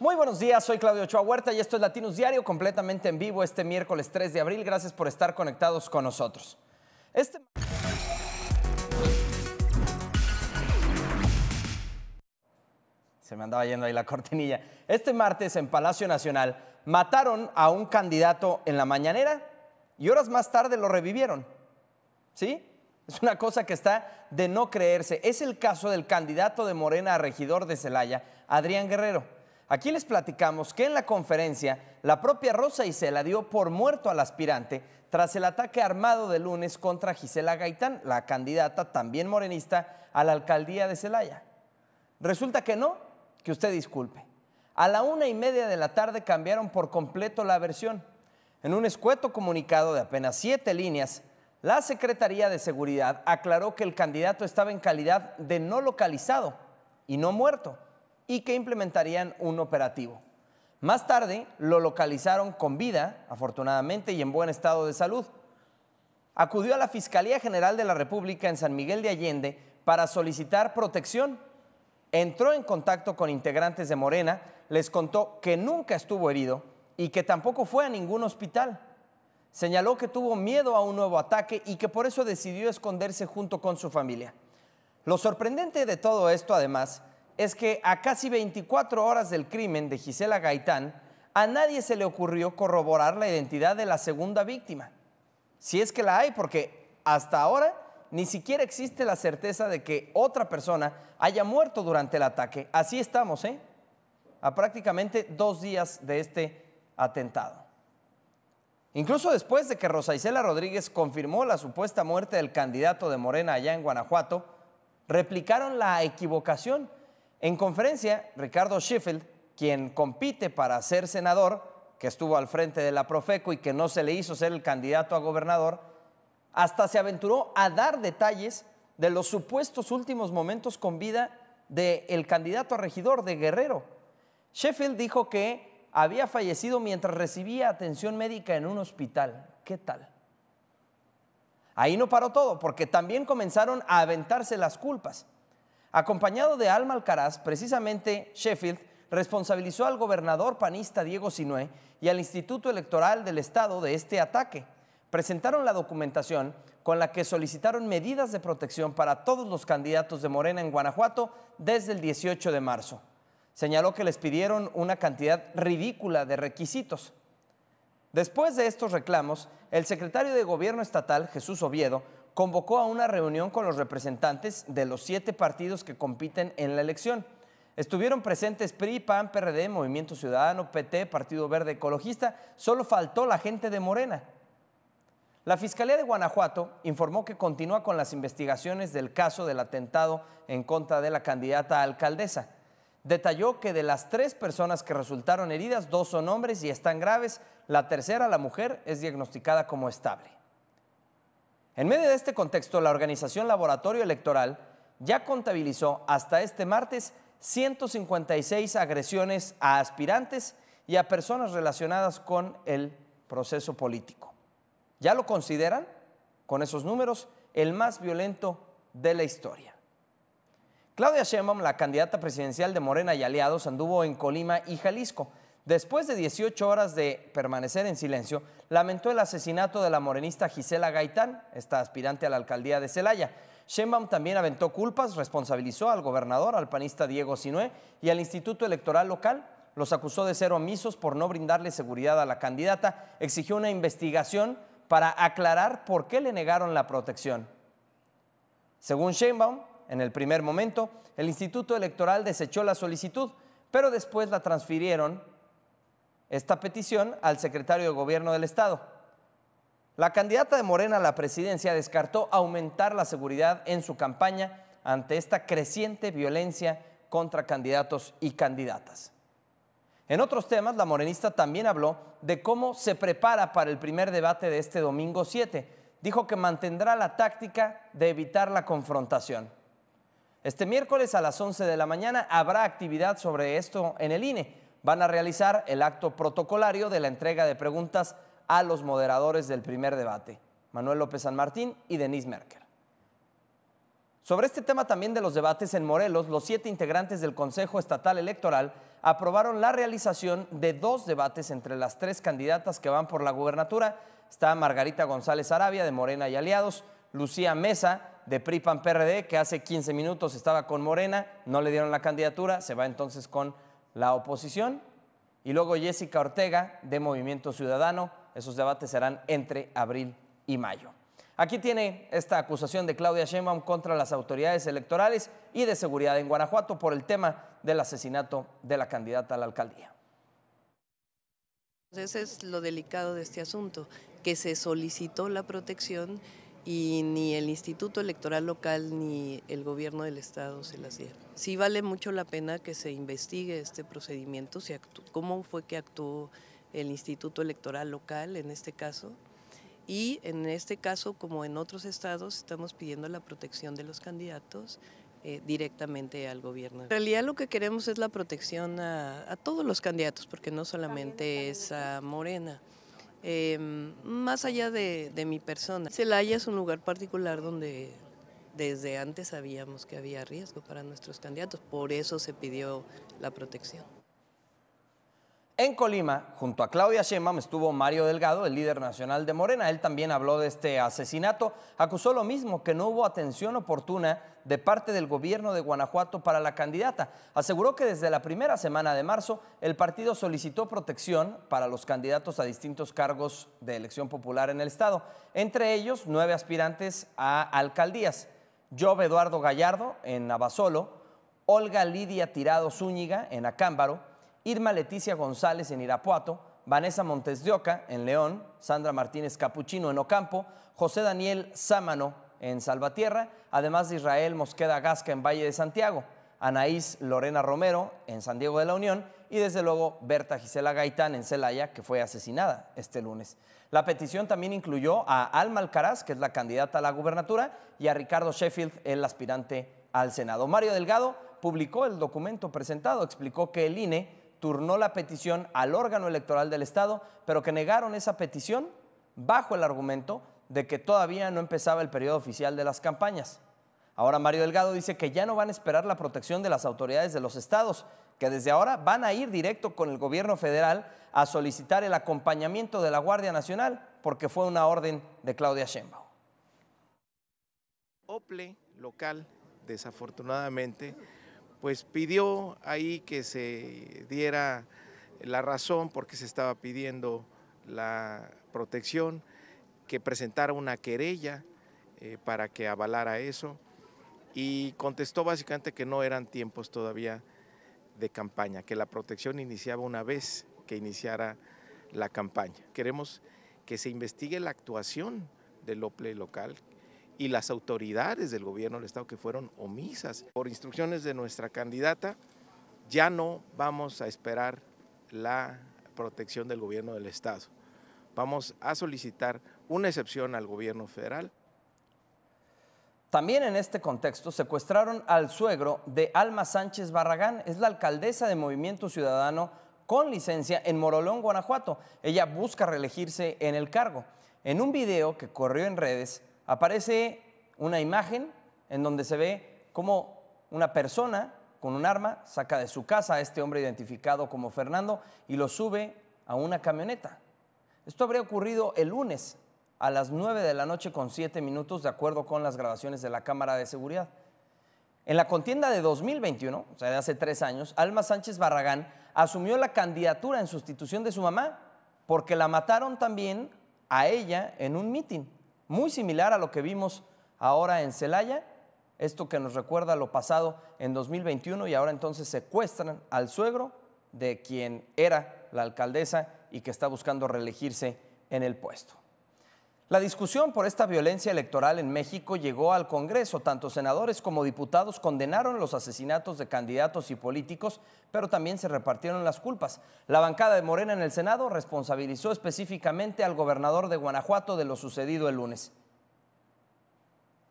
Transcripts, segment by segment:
Muy buenos días, soy Claudio Ochoa Huerta y esto es Latinos Diario completamente en vivo este miércoles 3 de abril. Gracias por estar conectados con nosotros. Este... se me andaba yendo ahí la cortinilla. Este martes en Palacio Nacional mataron a un candidato en la mañanera y horas más tarde lo revivieron. ¿Sí? Es una cosa que está de no creerse. Es el caso del candidato de Morena a regidor de Celaya, Adrián Guerrero. Aquí les platicamos que en la conferencia la propia Rosa Isela dio por muerto al aspirante tras el ataque armado de lunes contra Gisela Gaitán, la candidata también morenista a la alcaldía de Celaya. Resulta que no, que usted disculpe. A la una y media de la tarde cambiaron por completo la versión. En un escueto comunicado de apenas siete líneas, la Secretaría de Seguridad aclaró que el candidato estaba en calidad de no localizado y no muerto y que implementarían un operativo. Más tarde lo localizaron con vida, afortunadamente, y en buen estado de salud. Acudió a la Fiscalía General de la República en San Miguel de Allende para solicitar protección entró en contacto con integrantes de Morena, les contó que nunca estuvo herido y que tampoco fue a ningún hospital. Señaló que tuvo miedo a un nuevo ataque y que por eso decidió esconderse junto con su familia. Lo sorprendente de todo esto, además, es que a casi 24 horas del crimen de Gisela Gaitán, a nadie se le ocurrió corroborar la identidad de la segunda víctima. Si es que la hay, porque hasta ahora ni siquiera existe la certeza de que otra persona haya muerto durante el ataque. Así estamos, ¿eh? A prácticamente dos días de este atentado. Incluso después de que Rosa Isela Rodríguez confirmó la supuesta muerte del candidato de Morena allá en Guanajuato, replicaron la equivocación. En conferencia, Ricardo Sheffield, quien compite para ser senador, que estuvo al frente de la Profeco y que no se le hizo ser el candidato a gobernador, hasta se aventuró a dar detalles de los supuestos últimos momentos con vida del candidato a regidor de Guerrero. Sheffield dijo que había fallecido mientras recibía atención médica en un hospital. ¿Qué tal? Ahí no paró todo, porque también comenzaron a aventarse las culpas. Acompañado de Alma Alcaraz, precisamente Sheffield responsabilizó al gobernador panista Diego Sinué y al Instituto Electoral del Estado de este ataque presentaron la documentación con la que solicitaron medidas de protección para todos los candidatos de Morena en Guanajuato desde el 18 de marzo. Señaló que les pidieron una cantidad ridícula de requisitos. Después de estos reclamos, el secretario de Gobierno Estatal, Jesús Oviedo, convocó a una reunión con los representantes de los siete partidos que compiten en la elección. Estuvieron presentes PRI, PAN, PRD, Movimiento Ciudadano, PT, Partido Verde Ecologista. Solo faltó la gente de Morena. La Fiscalía de Guanajuato informó que continúa con las investigaciones del caso del atentado en contra de la candidata alcaldesa. Detalló que de las tres personas que resultaron heridas, dos son hombres y están graves. La tercera, la mujer, es diagnosticada como estable. En medio de este contexto, la organización Laboratorio Electoral ya contabilizó hasta este martes 156 agresiones a aspirantes y a personas relacionadas con el proceso político ya lo consideran, con esos números, el más violento de la historia. Claudia Sheinbaum, la candidata presidencial de Morena y aliados, anduvo en Colima y Jalisco. Después de 18 horas de permanecer en silencio, lamentó el asesinato de la morenista Gisela Gaitán, esta aspirante a la alcaldía de Celaya. Sheinbaum también aventó culpas, responsabilizó al gobernador, al panista Diego Sinué y al Instituto Electoral Local. Los acusó de ser omisos por no brindarle seguridad a la candidata, exigió una investigación para aclarar por qué le negaron la protección. Según Sheinbaum, en el primer momento, el Instituto Electoral desechó la solicitud, pero después la transfirieron, esta petición, al secretario de Gobierno del Estado. La candidata de Morena a la presidencia descartó aumentar la seguridad en su campaña ante esta creciente violencia contra candidatos y candidatas. En otros temas, la morenista también habló de cómo se prepara para el primer debate de este domingo 7. Dijo que mantendrá la táctica de evitar la confrontación. Este miércoles a las 11 de la mañana habrá actividad sobre esto en el INE. Van a realizar el acto protocolario de la entrega de preguntas a los moderadores del primer debate, Manuel López San Martín y Denise Merkel. Sobre este tema también de los debates en Morelos, los siete integrantes del Consejo Estatal Electoral aprobaron la realización de dos debates entre las tres candidatas que van por la gubernatura. Está Margarita González Arabia de Morena y Aliados, Lucía Mesa de PRIPAN PRD, que hace 15 minutos estaba con Morena, no le dieron la candidatura, se va entonces con la oposición. Y luego Jessica Ortega de Movimiento Ciudadano. Esos debates serán entre abril y mayo. Aquí tiene esta acusación de Claudia Sheinbaum contra las autoridades electorales y de seguridad en Guanajuato por el tema del asesinato de la candidata a la alcaldía. Ese es lo delicado de este asunto, que se solicitó la protección y ni el Instituto Electoral Local ni el gobierno del Estado se las dieron. Sí vale mucho la pena que se investigue este procedimiento, cómo fue que actuó el Instituto Electoral Local en este caso, y en este caso, como en otros estados, estamos pidiendo la protección de los candidatos eh, directamente al gobierno. En realidad lo que queremos es la protección a, todos los candidatos, porque no solamente es a Morena. Em, más allá de mi persona, Celaya es un lugar particular donde desde antes sabíamos que había riesgo para nuestros candidatos, por eso se pidió la protección. En Colima, junto a Claudia Sheinbaum, estuvo Mario Delgado, el líder nacional de Morena. Él también habló de este asesinato. Acusó lo mismo, que no hubo atención oportuna de parte del gobierno de Guanajuato para la candidata. Aseguró que desde la primera semana de marzo el partido solicitó protección para los candidatos a distintos cargos de elección popular en el Estado, entre ellos nueve aspirantes a alcaldías. Job Eduardo Gallardo en Abasolo, Olga Lidia Tirado Zúñiga en Acámbaro, Irma Leticia González en Irapuato, Vanessa Montes de Oca en León, Sandra Martínez Capuchino en Ocampo, José Daniel Sámano en Salvatierra, además de Israel Mosqueda Gasca en Valle de Santiago, Anaís Lorena Romero en San Diego de la Unión y desde luego Berta Gisela Gaitán en Celaya, que fue asesinada este lunes. La petición también incluyó a Alma Alcaraz, que es la candidata a la gubernatura, y a Ricardo Sheffield, el aspirante al Senado. Mario Delgado publicó el documento presentado, explicó que el INE turnó la petición al órgano electoral del Estado, pero que negaron esa petición bajo el argumento de que todavía no empezaba el periodo oficial de las campañas. Ahora Mario Delgado dice que ya no van a esperar la protección de las autoridades de los estados, que desde ahora van a ir directo con el gobierno federal a solicitar el acompañamiento de la Guardia Nacional, porque fue una orden de Claudia Sheinbaum. OPLE local, desafortunadamente, pues pidió ahí que se diera la razón por qué se estaba pidiendo la protección, que presentara una querella eh, para que avalara eso y contestó básicamente que no eran tiempos todavía de campaña, que la protección iniciaba una vez que iniciara la campaña. Queremos que se investigue la actuación del OPLE local, y las autoridades del gobierno del Estado que fueron omisas. Por instrucciones de nuestra candidata, ya no vamos a esperar la protección del gobierno del Estado. Vamos a solicitar una excepción al gobierno federal. También en este contexto secuestraron al suegro de Alma Sánchez Barragán, es la alcaldesa de Movimiento Ciudadano con licencia en Morolón, Guanajuato. Ella busca reelegirse en el cargo. En un video que corrió en redes, aparece una imagen en donde se ve cómo una persona con un arma saca de su casa a este hombre identificado como Fernando y lo sube a una camioneta. Esto habría ocurrido el lunes a las 9 de la noche con 7 minutos, de acuerdo con las grabaciones de la Cámara de Seguridad. En la contienda de 2021, o sea, de hace tres años, Alma Sánchez Barragán asumió la candidatura en sustitución de su mamá porque la mataron también a ella en un mitin muy similar a lo que vimos ahora en Celaya, esto que nos recuerda lo pasado en 2021 y ahora entonces secuestran al suegro de quien era la alcaldesa y que está buscando reelegirse en el puesto. La discusión por esta violencia electoral en México llegó al Congreso. Tanto senadores como diputados condenaron los asesinatos de candidatos y políticos, pero también se repartieron las culpas. La bancada de Morena en el Senado responsabilizó específicamente al gobernador de Guanajuato de lo sucedido el lunes.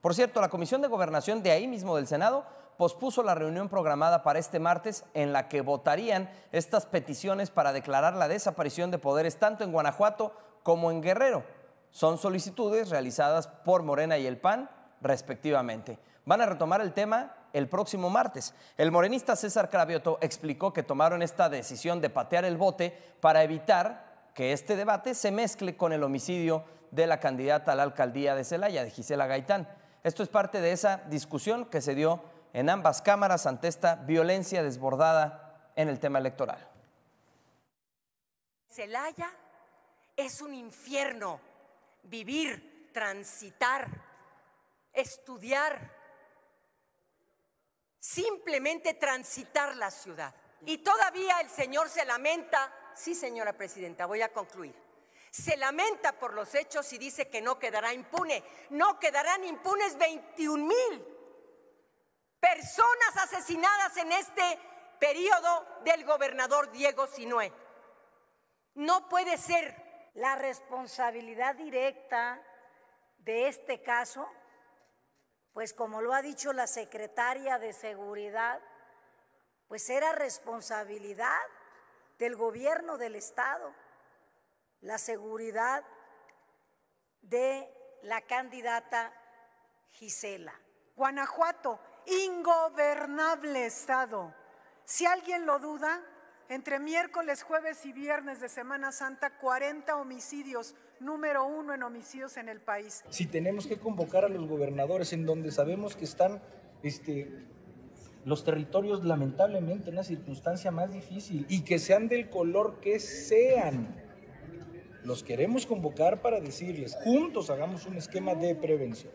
Por cierto, la Comisión de Gobernación de ahí mismo del Senado pospuso la reunión programada para este martes en la que votarían estas peticiones para declarar la desaparición de poderes tanto en Guanajuato como en Guerrero. Son solicitudes realizadas por Morena y el PAN, respectivamente. Van a retomar el tema el próximo martes. El morenista César Cravioto explicó que tomaron esta decisión de patear el bote para evitar que este debate se mezcle con el homicidio de la candidata a la alcaldía de Celaya, de Gisela Gaitán. Esto es parte de esa discusión que se dio en ambas cámaras ante esta violencia desbordada en el tema electoral. Celaya es un infierno vivir, transitar, estudiar, simplemente transitar la ciudad. Y todavía el señor se lamenta, sí señora presidenta, voy a concluir, se lamenta por los hechos y dice que no quedará impune. No quedarán impunes 21 mil personas asesinadas en este periodo del gobernador Diego Sinue. No puede ser la responsabilidad directa de este caso, pues como lo ha dicho la secretaria de Seguridad, pues era responsabilidad del gobierno del Estado, la seguridad de la candidata Gisela. Guanajuato, ingobernable Estado. Si alguien lo duda, entre miércoles, jueves y viernes de Semana Santa, 40 homicidios, número uno en homicidios en el país. Si tenemos que convocar a los gobernadores en donde sabemos que están este, los territorios lamentablemente en una circunstancia más difícil y que sean del color que sean. Los queremos convocar para decirles, juntos hagamos un esquema de prevención.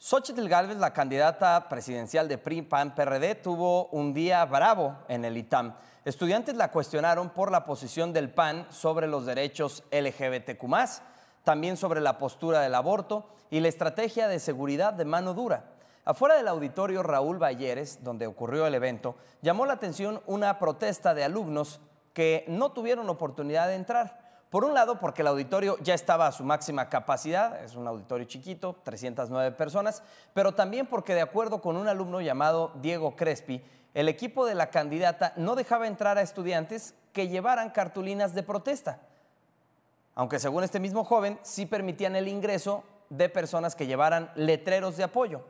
Xochitl Gálvez, la candidata presidencial de PRI PAN PRD, tuvo un día bravo en el ITAM. Estudiantes la cuestionaron por la posición del PAN sobre los derechos LGBTQ, también sobre la postura del aborto y la estrategia de seguridad de mano dura. Afuera del auditorio Raúl Valleres, donde ocurrió el evento, llamó la atención una protesta de alumnos que no tuvieron oportunidad de entrar. Por un lado, porque el auditorio ya estaba a su máxima capacidad, es un auditorio chiquito, 309 personas, pero también porque de acuerdo con un alumno llamado Diego Crespi, el equipo de la candidata no dejaba entrar a estudiantes que llevaran cartulinas de protesta, aunque según este mismo joven sí permitían el ingreso de personas que llevaran letreros de apoyo.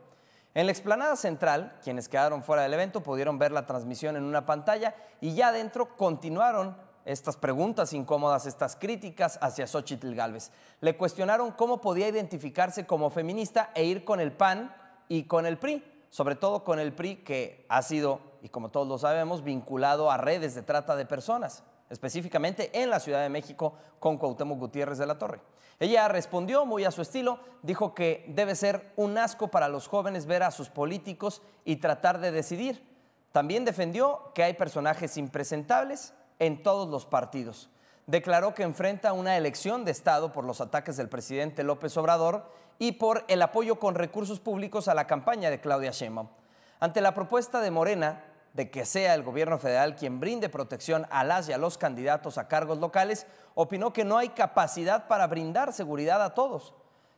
En la explanada central, quienes quedaron fuera del evento pudieron ver la transmisión en una pantalla y ya adentro continuaron estas preguntas incómodas, estas críticas hacia Xochitl Galvez. Le cuestionaron cómo podía identificarse como feminista e ir con el PAN y con el PRI, sobre todo con el PRI que ha sido, y como todos lo sabemos, vinculado a redes de trata de personas, específicamente en la Ciudad de México con Cuauhtémoc Gutiérrez de la Torre. Ella respondió muy a su estilo, dijo que debe ser un asco para los jóvenes ver a sus políticos y tratar de decidir. También defendió que hay personajes impresentables en todos los partidos. Declaró que enfrenta una elección de Estado por los ataques del presidente López Obrador y por el apoyo con recursos públicos a la campaña de Claudia Sheinbaum. Ante la propuesta de Morena de que sea el gobierno federal quien brinde protección a las y a los candidatos a cargos locales, opinó que no hay capacidad para brindar seguridad a todos.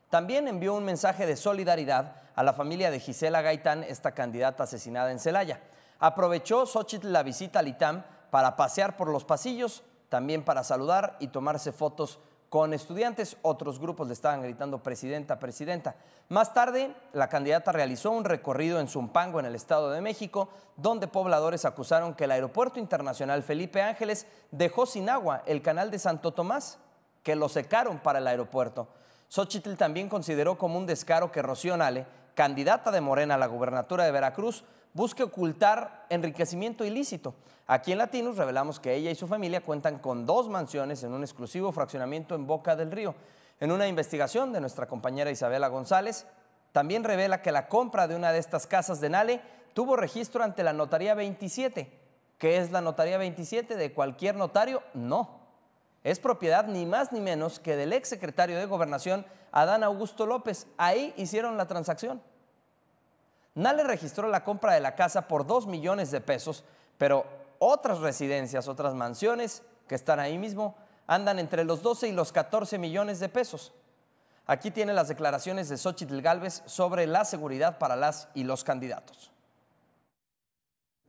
También envió un mensaje de solidaridad a la familia de Gisela Gaitán, esta candidata asesinada en Celaya. Aprovechó Xochitl la visita al ITAM para pasear por los pasillos, también para saludar y tomarse fotos con estudiantes. Otros grupos le estaban gritando presidenta, presidenta. Más tarde, la candidata realizó un recorrido en Zumpango, en el Estado de México, donde pobladores acusaron que el Aeropuerto Internacional Felipe Ángeles dejó sin agua el canal de Santo Tomás, que lo secaron para el aeropuerto. Xochitl también consideró como un descaro que Rocío Nale candidata de Morena a la gubernatura de Veracruz, busca ocultar enriquecimiento ilícito. Aquí en Latinos revelamos que ella y su familia cuentan con dos mansiones en un exclusivo fraccionamiento en Boca del Río. En una investigación de nuestra compañera Isabela González, también revela que la compra de una de estas casas de Nale tuvo registro ante la Notaría 27. ¿Qué es la Notaría 27? ¿De cualquier notario? No, es propiedad ni más ni menos que del ex secretario de Gobernación, Adán Augusto López. Ahí hicieron la transacción. Nale registró la compra de la casa por 2 millones de pesos, pero otras residencias, otras mansiones que están ahí mismo, andan entre los 12 y los 14 millones de pesos. Aquí tiene las declaraciones de Xochitl Galvez sobre la seguridad para las y los candidatos.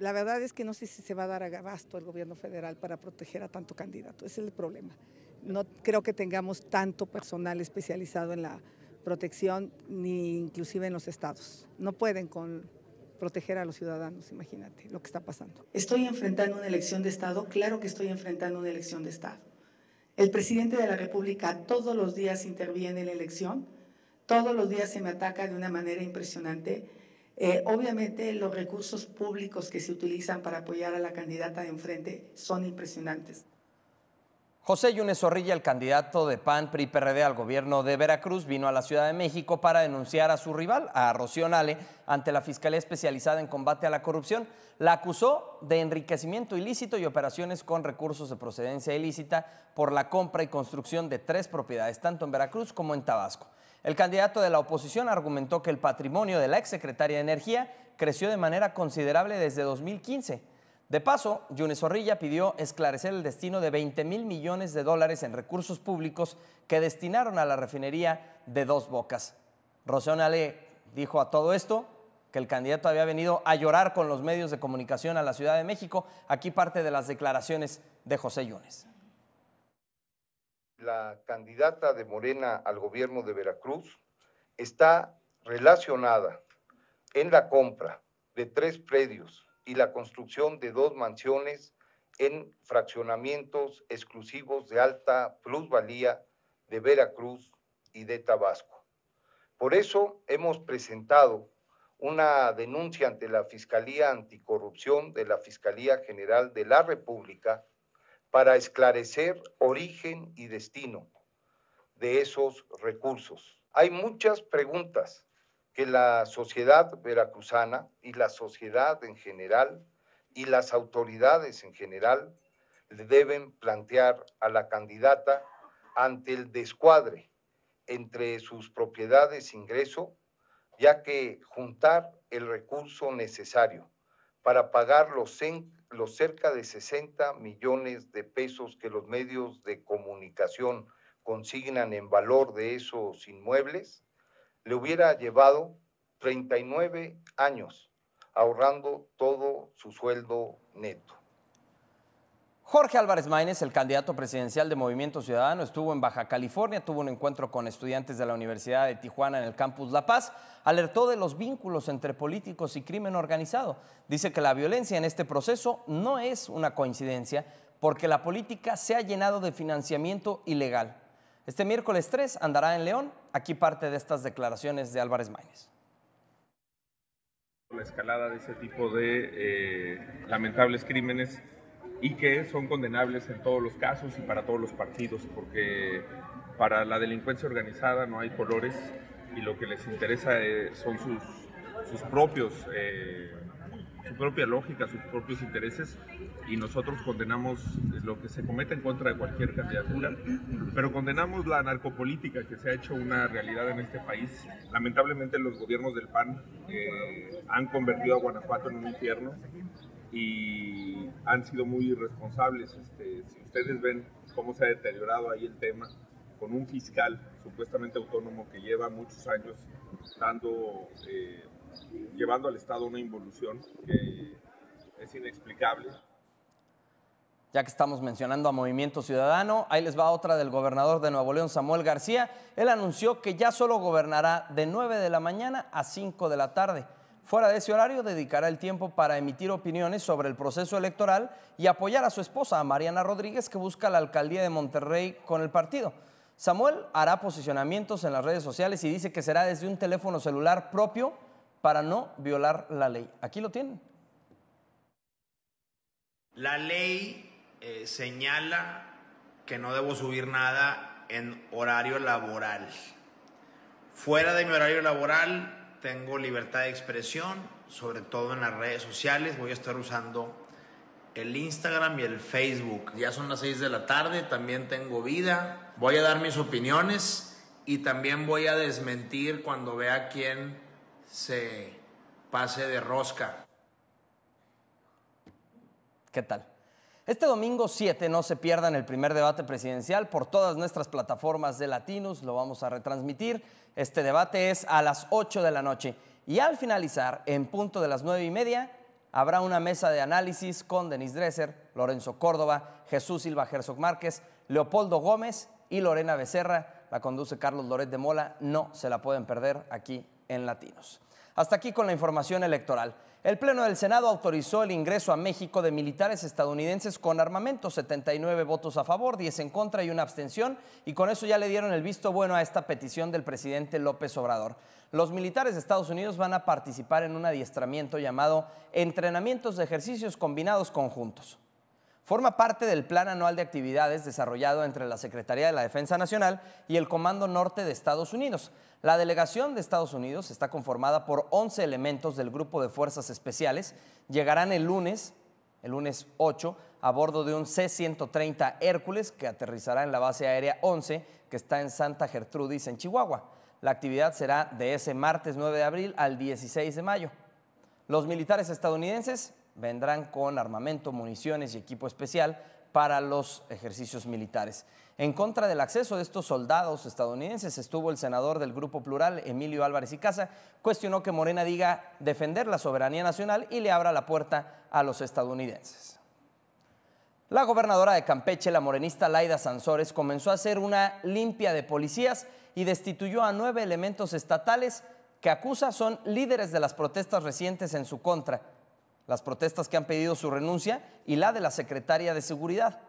La verdad es que no sé si se va a dar abasto el gobierno federal para proteger a tanto candidato. Ese es el problema. No creo que tengamos tanto personal especializado en la protección, ni inclusive en los estados. No pueden con proteger a los ciudadanos, imagínate lo que está pasando. Estoy enfrentando una elección de Estado, claro que estoy enfrentando una elección de Estado. El presidente de la República todos los días interviene en la elección, todos los días se me ataca de una manera impresionante eh, obviamente los recursos públicos que se utilizan para apoyar a la candidata de enfrente son impresionantes. José Yunes Zorrilla, el candidato de PAN PRI PRD al gobierno de Veracruz, vino a la Ciudad de México para denunciar a su rival, a Rocío Nale, ante la Fiscalía Especializada en Combate a la Corrupción. La acusó de enriquecimiento ilícito y operaciones con recursos de procedencia ilícita por la compra y construcción de tres propiedades, tanto en Veracruz como en Tabasco. El candidato de la oposición argumentó que el patrimonio de la exsecretaria de Energía creció de manera considerable desde 2015. De paso, Yunes Orrilla pidió esclarecer el destino de 20 mil millones de dólares en recursos públicos que destinaron a la refinería de Dos Bocas. Roséon Ale dijo a todo esto que el candidato había venido a llorar con los medios de comunicación a la Ciudad de México. Aquí parte de las declaraciones de José Yunes la candidata de Morena al gobierno de Veracruz está relacionada en la compra de tres predios y la construcción de dos mansiones en fraccionamientos exclusivos de alta plusvalía de Veracruz y de Tabasco. Por eso hemos presentado una denuncia ante la Fiscalía Anticorrupción de la Fiscalía General de la República para esclarecer origen y destino de esos recursos. Hay muchas preguntas que la sociedad veracruzana y la sociedad en general y las autoridades en general le deben plantear a la candidata ante el descuadre entre sus propiedades e ingreso, ya que juntar el recurso necesario para pagar los los cerca de 60 millones de pesos que los medios de comunicación consignan en valor de esos inmuebles, le hubiera llevado 39 años ahorrando todo su sueldo neto. Jorge Álvarez Maínez, el candidato presidencial de Movimiento Ciudadano, estuvo en Baja California, tuvo un encuentro con estudiantes de la Universidad de Tijuana en el campus La Paz, alertó de los vínculos entre políticos y crimen organizado. Dice que la violencia en este proceso no es una coincidencia porque la política se ha llenado de financiamiento ilegal. Este miércoles 3 andará en León. Aquí parte de estas declaraciones de Álvarez Maínez la escalada de ese tipo de eh, lamentables crímenes y que son condenables en todos los casos y para todos los partidos, porque para la delincuencia organizada no hay colores y lo que les interesa eh, son sus, sus propios, eh, su propia lógica, sus propios intereses y nosotros condenamos lo que se cometa en contra de cualquier candidatura, pero condenamos la narcopolítica que se ha hecho una realidad en este país. Lamentablemente los gobiernos del PAN eh, han convertido a Guanajuato en un infierno y han sido muy irresponsables. Este, si ustedes ven cómo se ha deteriorado ahí el tema, con un fiscal supuestamente autónomo que lleva muchos años dando, eh, llevando al Estado una involución que es inexplicable. Ya que estamos mencionando a Movimiento Ciudadano, ahí les va otra del gobernador de Nuevo León, Samuel García. Él anunció que ya solo gobernará de 9 de la mañana a 5 de la tarde. Fuera de ese horario, dedicará el tiempo para emitir opiniones sobre el proceso electoral y apoyar a su esposa, Mariana Rodríguez, que busca la alcaldía de Monterrey con el partido. Samuel hará posicionamientos en las redes sociales y dice que será desde un teléfono celular propio para no violar la ley. Aquí lo tienen. La ley eh, señala que no debo subir nada en horario laboral. Fuera de mi horario laboral, tengo libertad de expresión, sobre todo en las redes sociales. Voy a estar usando el Instagram y el Facebook. Ya son las 6 de la tarde, también tengo vida. Voy a dar mis opiniones y también voy a desmentir cuando vea quién se pase de rosca. ¿Qué tal? Este domingo 7 no se pierdan el primer debate presidencial por todas nuestras plataformas de Latinos, lo vamos a retransmitir. Este debate es a las 8 de la noche y al finalizar, en punto de las 9 y media, habrá una mesa de análisis con Denis Dresser, Lorenzo Córdoba, Jesús Silva Herzog Márquez, Leopoldo Gómez y Lorena Becerra. La conduce Carlos Loret de Mola. No se la pueden perder aquí en Latinos. Hasta aquí con la información electoral. El Pleno del Senado autorizó el ingreso a México de militares estadounidenses con armamento, 79 votos a favor, 10 en contra y una abstención, y con eso ya le dieron el visto bueno a esta petición del presidente López Obrador. Los militares de Estados Unidos van a participar en un adiestramiento llamado Entrenamientos de Ejercicios Combinados Conjuntos. Forma parte del Plan Anual de Actividades desarrollado entre la Secretaría de la Defensa Nacional y el Comando Norte de Estados Unidos. La delegación de Estados Unidos está conformada por 11 elementos del Grupo de Fuerzas Especiales. Llegarán el lunes, el lunes 8, a bordo de un C-130 Hércules que aterrizará en la base aérea 11 que está en Santa Gertrudis, en Chihuahua. La actividad será de ese martes 9 de abril al 16 de mayo. Los militares estadounidenses vendrán con armamento, municiones y equipo especial para los ejercicios militares. En contra del acceso de estos soldados estadounidenses estuvo el senador del Grupo Plural, Emilio Álvarez y Casa, cuestionó que Morena diga defender la soberanía nacional y le abra la puerta a los estadounidenses. La gobernadora de Campeche, la morenista Laida Sansores, comenzó a hacer una limpia de policías y destituyó a nueve elementos estatales que acusa son líderes de las protestas recientes en su contra las protestas que han pedido su renuncia y la de la secretaria de Seguridad.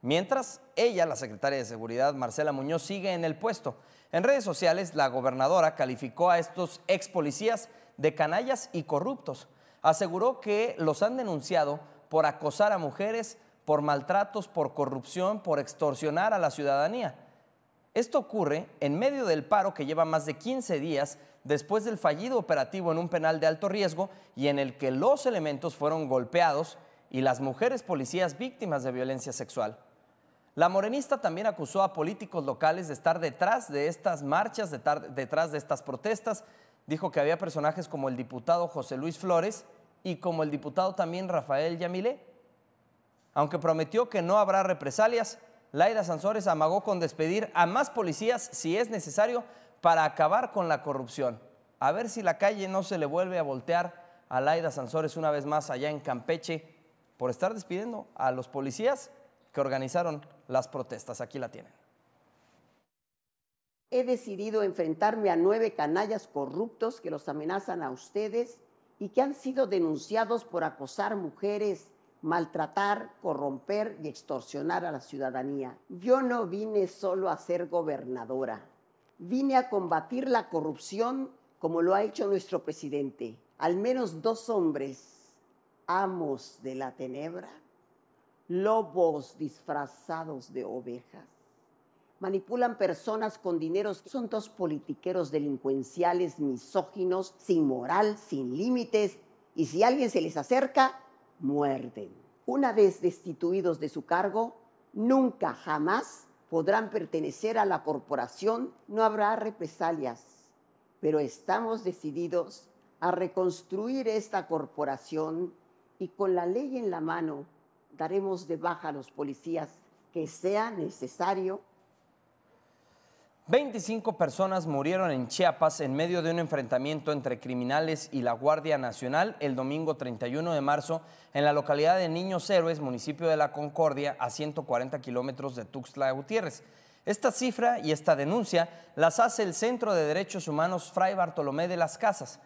Mientras, ella, la secretaria de Seguridad, Marcela Muñoz, sigue en el puesto. En redes sociales, la gobernadora calificó a estos ex policías de canallas y corruptos. Aseguró que los han denunciado por acosar a mujeres, por maltratos, por corrupción, por extorsionar a la ciudadanía. Esto ocurre en medio del paro que lleva más de 15 días después del fallido operativo en un penal de alto riesgo y en el que los elementos fueron golpeados y las mujeres policías víctimas de violencia sexual. La morenista también acusó a políticos locales de estar detrás de estas marchas, detrás de estas protestas. Dijo que había personajes como el diputado José Luis Flores y como el diputado también Rafael Yamilé. Aunque prometió que no habrá represalias, Laida Sansores amagó con despedir a más policías si es necesario para acabar con la corrupción. A ver si la calle no se le vuelve a voltear a Laida Sansores una vez más allá en Campeche por estar despidiendo a los policías que organizaron las protestas. Aquí la tienen. He decidido enfrentarme a nueve canallas corruptos que los amenazan a ustedes y que han sido denunciados por acosar mujeres, maltratar, corromper y extorsionar a la ciudadanía. Yo no vine solo a ser gobernadora Vine a combatir la corrupción como lo ha hecho nuestro presidente. Al menos dos hombres, amos de la tenebra, lobos disfrazados de ovejas, manipulan personas con dineros. Son dos politiqueros delincuenciales, misóginos, sin moral, sin límites, y si alguien se les acerca, muerden. Una vez destituidos de su cargo, nunca jamás podrán pertenecer a la corporación, no habrá represalias, pero estamos decididos a reconstruir esta corporación y con la ley en la mano daremos de baja a los policías que sea necesario 25 personas murieron en Chiapas en medio de un enfrentamiento entre criminales y la Guardia Nacional el domingo 31 de marzo en la localidad de Niños Héroes, municipio de La Concordia, a 140 kilómetros de Tuxtla Gutiérrez. Esta cifra y esta denuncia las hace el Centro de Derechos Humanos Fray Bartolomé de las Casas.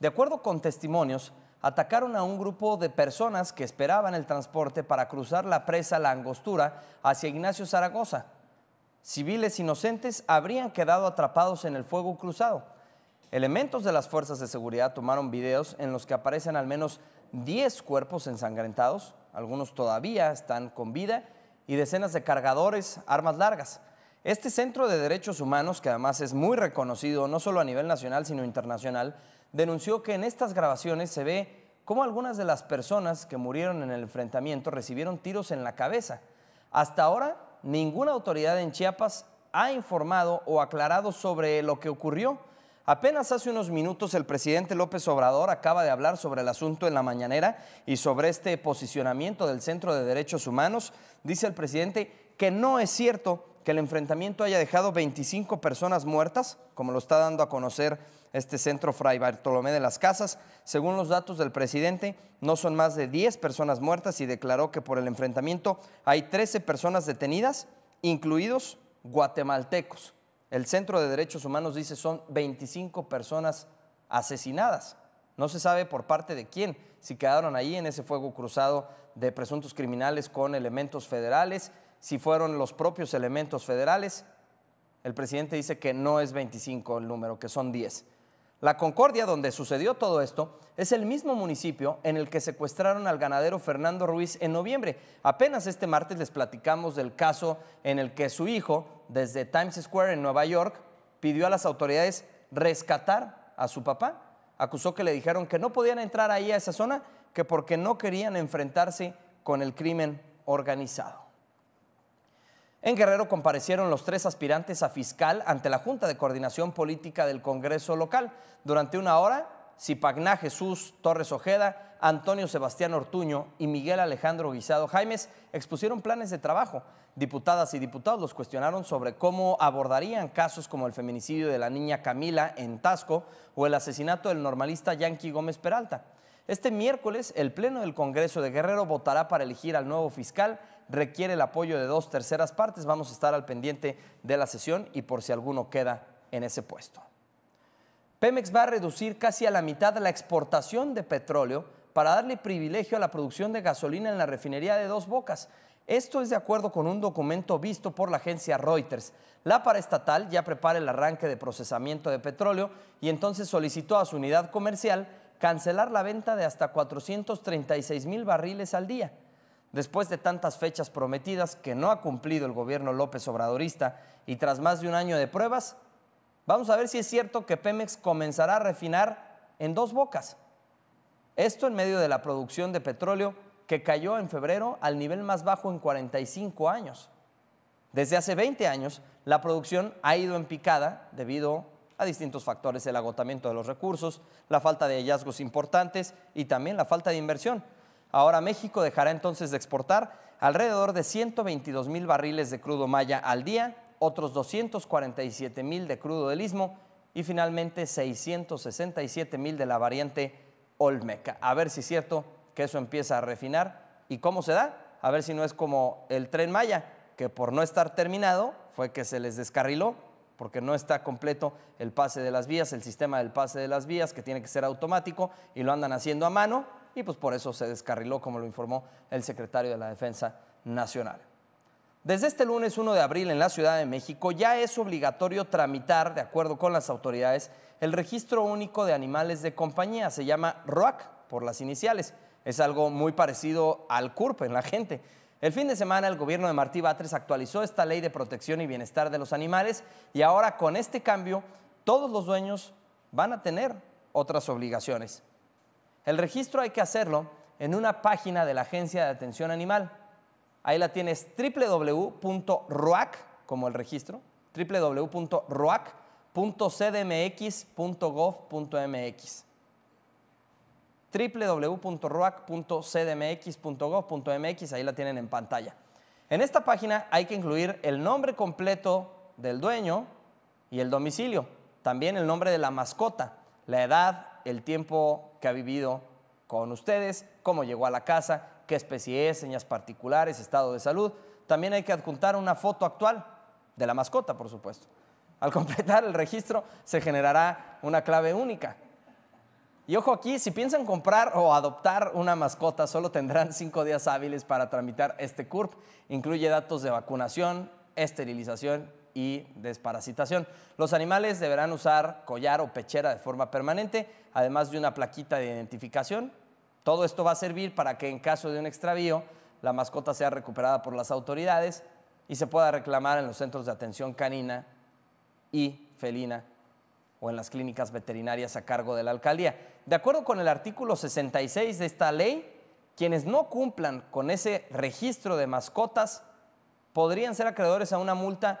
De acuerdo con testimonios, atacaron a un grupo de personas que esperaban el transporte para cruzar la presa La Angostura hacia Ignacio Zaragoza civiles inocentes habrían quedado atrapados en el fuego cruzado. Elementos de las fuerzas de seguridad tomaron videos en los que aparecen al menos 10 cuerpos ensangrentados, algunos todavía están con vida, y decenas de cargadores, armas largas. Este Centro de Derechos Humanos, que además es muy reconocido no solo a nivel nacional, sino internacional, denunció que en estas grabaciones se ve cómo algunas de las personas que murieron en el enfrentamiento recibieron tiros en la cabeza. Hasta ahora ninguna autoridad en Chiapas ha informado o aclarado sobre lo que ocurrió. Apenas hace unos minutos el presidente López Obrador acaba de hablar sobre el asunto en la mañanera y sobre este posicionamiento del Centro de Derechos Humanos. Dice el presidente que no es cierto que el enfrentamiento haya dejado 25 personas muertas, como lo está dando a conocer este centro Fray Bartolomé de las Casas. Según los datos del presidente, no son más de 10 personas muertas y declaró que por el enfrentamiento hay 13 personas detenidas, incluidos guatemaltecos. El Centro de Derechos Humanos dice son 25 personas asesinadas. No se sabe por parte de quién, si quedaron ahí en ese fuego cruzado de presuntos criminales con elementos federales, si fueron los propios elementos federales. El presidente dice que no es 25 el número, que son 10. La Concordia, donde sucedió todo esto, es el mismo municipio en el que secuestraron al ganadero Fernando Ruiz en noviembre. Apenas este martes les platicamos del caso en el que su hijo, desde Times Square en Nueva York, pidió a las autoridades rescatar a su papá. Acusó que le dijeron que no podían entrar ahí a esa zona, que porque no querían enfrentarse con el crimen organizado. En Guerrero comparecieron los tres aspirantes a fiscal ante la Junta de Coordinación Política del Congreso local. Durante una hora, Cipagná Jesús Torres Ojeda, Antonio Sebastián Ortuño y Miguel Alejandro Guisado Jaimes expusieron planes de trabajo. Diputadas y diputados los cuestionaron sobre cómo abordarían casos como el feminicidio de la niña Camila en Tasco o el asesinato del normalista Yanqui Gómez Peralta. Este miércoles, el Pleno del Congreso de Guerrero votará para elegir al nuevo fiscal requiere el apoyo de dos terceras partes. Vamos a estar al pendiente de la sesión y por si alguno queda en ese puesto. Pemex va a reducir casi a la mitad la exportación de petróleo para darle privilegio a la producción de gasolina en la refinería de Dos Bocas. Esto es de acuerdo con un documento visto por la agencia Reuters. La paraestatal ya prepara el arranque de procesamiento de petróleo y entonces solicitó a su unidad comercial cancelar la venta de hasta 436 mil barriles al día. Después de tantas fechas prometidas que no ha cumplido el gobierno López Obradorista y tras más de un año de pruebas, vamos a ver si es cierto que Pemex comenzará a refinar en dos bocas. Esto en medio de la producción de petróleo que cayó en febrero al nivel más bajo en 45 años. Desde hace 20 años, la producción ha ido en picada debido a distintos factores, el agotamiento de los recursos, la falta de hallazgos importantes y también la falta de inversión. Ahora México dejará entonces de exportar alrededor de 122 mil barriles de crudo maya al día, otros 247 mil de crudo del istmo y finalmente 667 mil de la variante Olmeca. A ver si es cierto que eso empieza a refinar y cómo se da, a ver si no es como el tren maya, que por no estar terminado fue que se les descarriló porque no está completo el pase de las vías, el sistema del pase de las vías, que tiene que ser automático, y lo andan haciendo a mano, y pues por eso se descarriló, como lo informó el secretario de la Defensa Nacional. Desde este lunes 1 de abril en la Ciudad de México ya es obligatorio tramitar, de acuerdo con las autoridades, el registro único de animales de compañía. Se llama ROAC por las iniciales. Es algo muy parecido al CURP en la gente. El fin de semana el gobierno de Martí Batres actualizó esta ley de protección y bienestar de los animales y ahora con este cambio todos los dueños van a tener otras obligaciones. El registro hay que hacerlo en una página de la Agencia de Atención Animal. Ahí la tienes www.roac, como el registro, www.roac.cdmx.gov.mx www.roac.cdmx.gov.mx, ahí la tienen en pantalla. En esta página hay que incluir el nombre completo del dueño y el domicilio, también el nombre de la mascota, la edad, el tiempo que ha vivido con ustedes, cómo llegó a la casa, qué especie es, señas particulares, estado de salud. También hay que adjuntar una foto actual de la mascota, por supuesto. Al completar el registro se generará una clave única. Y ojo aquí, si piensan comprar o adoptar una mascota, solo tendrán cinco días hábiles para tramitar este CURP. Incluye datos de vacunación, esterilización y desparasitación. Los animales deberán usar collar o pechera de forma permanente, además de una plaquita de identificación. Todo esto va a servir para que en caso de un extravío, la mascota sea recuperada por las autoridades y se pueda reclamar en los centros de atención canina y felina o en las clínicas veterinarias a cargo de la alcaldía. De acuerdo con el artículo 66 de esta ley, quienes no cumplan con ese registro de mascotas podrían ser acreedores a una multa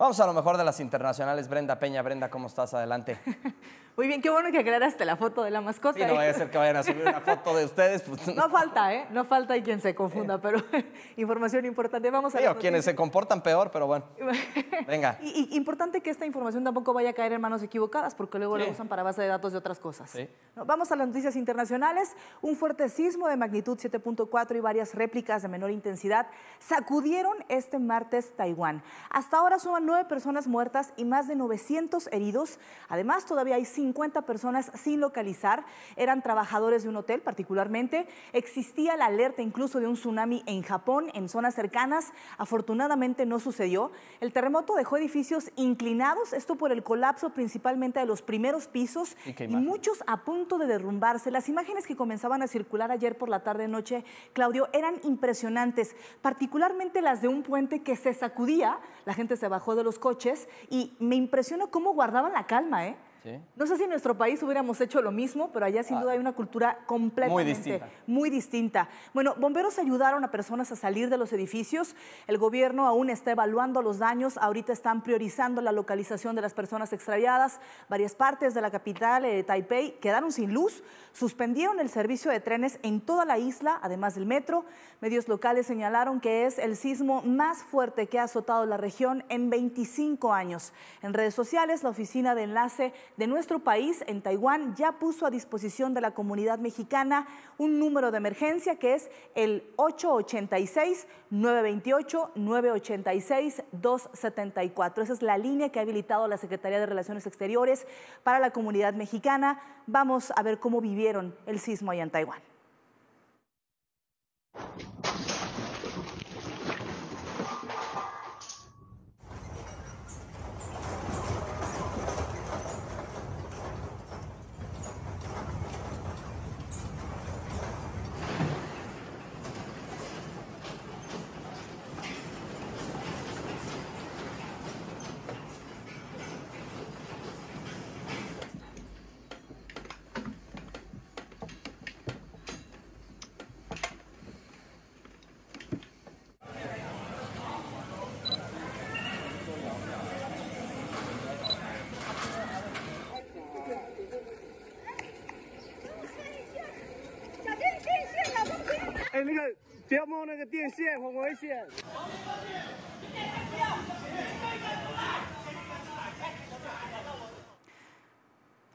Vamos a lo mejor de las internacionales. Brenda Peña, Brenda, ¿cómo estás? Adelante. Muy bien, qué bueno que aclaraste la foto de la mascota. no vaya a ¿eh? ser que vayan a subir una foto de ustedes. Pues, no. falta, ¿eh? No falta y quien se confunda, eh. pero información importante. Vamos a ver. quienes se comportan peor, pero bueno. Venga. Y, importante que esta información tampoco vaya a caer en manos equivocadas, porque luego la usan para base de datos de otras cosas. Vamos a las noticias internacionales. Un fuerte sismo de magnitud 7.4 y varias réplicas de menor intensidad sacudieron este martes Taiwán. Hasta ahora suman nueve personas muertas y más de 900 heridos. Además, todavía hay 50 personas sin localizar. Eran trabajadores de un hotel particularmente. Existía la alerta incluso de un tsunami en Japón, en zonas cercanas. Afortunadamente no sucedió. El terremoto dejó edificios inclinados, esto por el colapso principalmente de los primeros pisos y, muchos a punto de derrumbarse. Las imágenes que comenzaban a circular ayer por la tarde-noche, Claudio, eran impresionantes, particularmente las de un puente que se sacudía. La gente se bajó de de los coches y me impresionó cómo guardaban la calma, ¿eh? No sé si en nuestro país hubiéramos hecho lo mismo, pero allá sin ah, duda hay una cultura completamente muy distinta. Bueno, bomberos ayudaron a personas a salir de los edificios. El gobierno aún está evaluando los daños. Ahorita están priorizando la localización de las personas extraviadas. Varias partes de la capital, de eh, Taipei, quedaron sin luz. Suspendieron el servicio de trenes en toda la isla, además del metro. Medios locales señalaron que es el sismo más fuerte que ha azotado la región en 25 años. En redes sociales, la oficina de enlace de nuestro país en Taiwán ya puso a disposición de la comunidad mexicana un número de emergencia que es el 886-928-986-274. Esa es la línea que ha habilitado la Secretaría de Relaciones Exteriores para la comunidad mexicana. Vamos a ver cómo vivieron el sismo allá en Taiwán.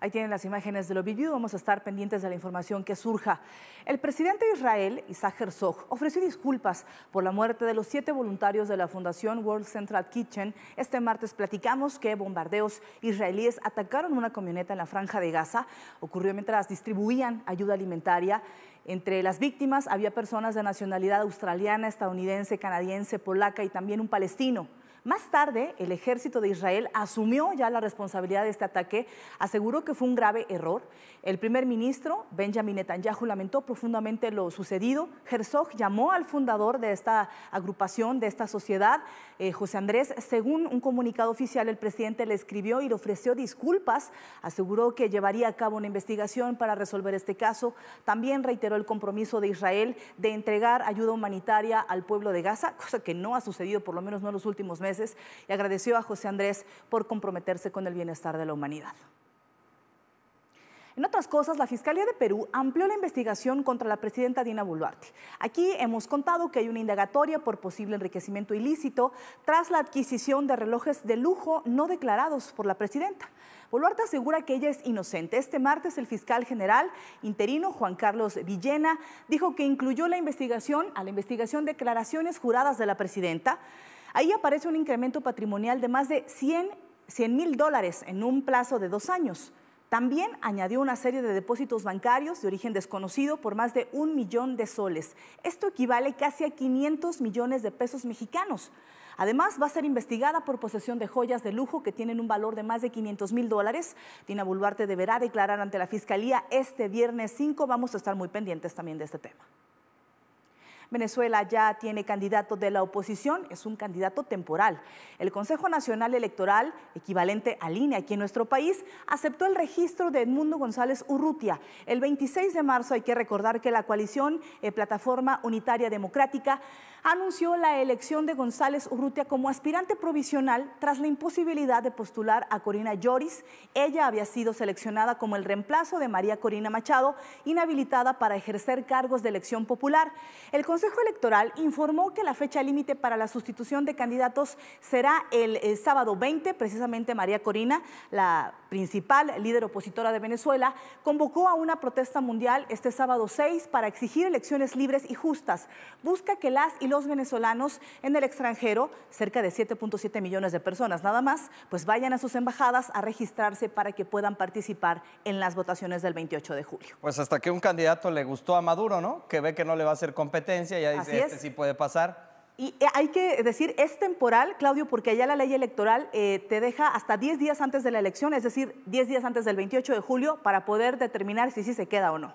Ahí tienen las imágenes de lo vivido. Vamos a estar pendientes de la información que surja. El presidente de Israel, Isaac Herzog, ofreció disculpas por la muerte de los siete voluntarios de la Fundación World Central Kitchen. Este martes platicamos que bombardeos israelíes atacaron una camioneta en la Franja de Gaza. Ocurrió mientras distribuían ayuda alimentaria. Entre las víctimas había personas de nacionalidad australiana, estadounidense, canadiense, polaca y también un palestino. Más tarde, el ejército de Israel asumió ya la responsabilidad de este ataque, aseguró que fue un grave error. El primer ministro, Benjamin Netanyahu, lamentó profundamente lo sucedido. Herzog llamó al fundador de esta agrupación, de esta sociedad, eh, José Andrés. Según un comunicado oficial, el presidente le escribió y le ofreció disculpas. Aseguró que llevaría a cabo una investigación para resolver este caso. También reiteró el compromiso de Israel de entregar ayuda humanitaria al pueblo de Gaza, cosa que no ha sucedido por lo menos no en los últimos meses y agradeció a José Andrés por comprometerse con el bienestar de la humanidad. En otras cosas, la Fiscalía de Perú amplió la investigación contra la presidenta Dina Boluarte. Aquí hemos contado que hay una indagatoria por posible enriquecimiento ilícito tras la adquisición de relojes de lujo no declarados por la presidenta. Boluarte asegura que ella es inocente. Este martes el fiscal general interino Juan Carlos Villena dijo que incluyó la investigación a la investigación declaraciones juradas de la presidenta Ahí aparece un incremento patrimonial de más de 100 mil dólares en un plazo de dos años. También añadió una serie de depósitos bancarios de origen desconocido por más de un millón de soles. Esto equivale casi a 500 millones de pesos mexicanos. Además, va a ser investigada por posesión de joyas de lujo que tienen un valor de más de 500 mil dólares. Tina Boluarte deberá declarar ante la Fiscalía este viernes 5. Vamos a estar muy pendientes también de este tema. Venezuela ya tiene candidato de la oposición, es un candidato temporal. El Consejo Nacional Electoral, equivalente a línea aquí en nuestro país, aceptó el registro de Edmundo González Urrutia. El 26 de marzo hay que recordar que la coalición eh, Plataforma Unitaria Democrática anunció la elección de González Urrutia como aspirante provisional tras la imposibilidad de postular a Corina Lloris. Ella había sido seleccionada como el reemplazo de María Corina Machado, inhabilitada para ejercer cargos de elección popular. El Consejo Electoral informó que la fecha límite para la sustitución de candidatos será el, eh, sábado 20. Precisamente María Corina, la principal líder opositora de Venezuela, convocó a una protesta mundial este sábado 6 para exigir elecciones libres y justas. Busca que las y venezolanos en el extranjero, cerca de 7.7 millones de personas nada más, pues vayan a sus embajadas a registrarse para que puedan participar en las votaciones del 28 de julio. Pues hasta que un candidato le gustó a Maduro, ¿no? Que ve que no le va a hacer competencia, ya dice, este sí puede pasar. Y eh, hay que decir, es temporal, Claudio, porque allá la ley electoral eh, te deja hasta 10 días antes de la elección, es decir, 10 días antes del 28 de julio, para poder determinar si sí se queda o no.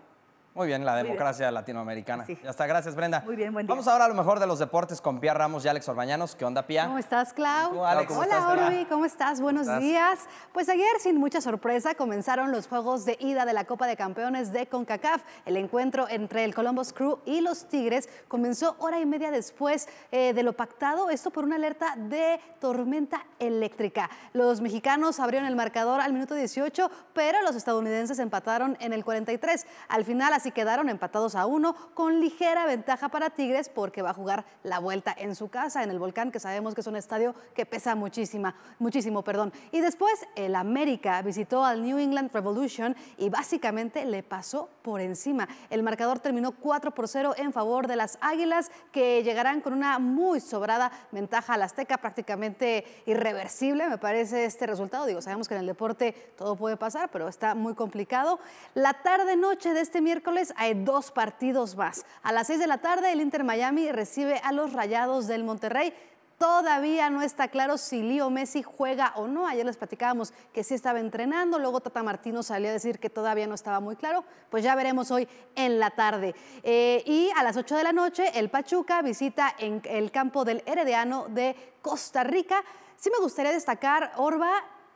Muy bien, la democracia latinoamericana. Sí. Ya gracias Brenda. Muy bien, buen día. Vamos ahora a lo mejor de los deportes con Pia Ramos y Alex Orbañanos. ¿Qué onda, Pia? ¿Cómo estás, Clau? ¿Cómo Hola, estás, Orbi, ¿cómo estás? Buenos días. Pues ayer, sin mucha sorpresa, comenzaron los juegos de ida de la Copa de Campeones de CONCACAF. El encuentro entre el Columbus Crew y los Tigres comenzó hora y media después eh, de lo pactado, esto por una alerta de tormenta eléctrica. Los mexicanos abrieron el marcador al minuto 18, pero los estadounidenses empataron en el 43. Al final, y quedaron empatados a uno con ligera ventaja para Tigres porque va a jugar la vuelta en su casa, en el Volcán, que sabemos que es un estadio que pesa muchísima, muchísimo. Perdón. Y después el América visitó al New England Revolution y básicamente le pasó por encima. El marcador terminó 4 por 0 en favor de las Águilas que llegarán con una muy sobrada ventaja al Azteca, prácticamente irreversible me parece este resultado. Digo, sabemos que en el deporte todo puede pasar, pero está muy complicado. La tarde-noche de este miércoles hay dos partidos más. A las 6 de la tarde el Inter Miami recibe a los Rayados del Monterrey. Todavía no está claro si Leo Messi juega o no. Ayer les platicábamos que sí estaba entrenando, luego Tata Martino salió a decir que todavía no estaba muy claro. Pues ya veremos hoy en la tarde. Eh, y a las 8 de la noche, el Pachuca visita en el campo del Herediano de Costa Rica. Sí me gustaría destacar, Orba,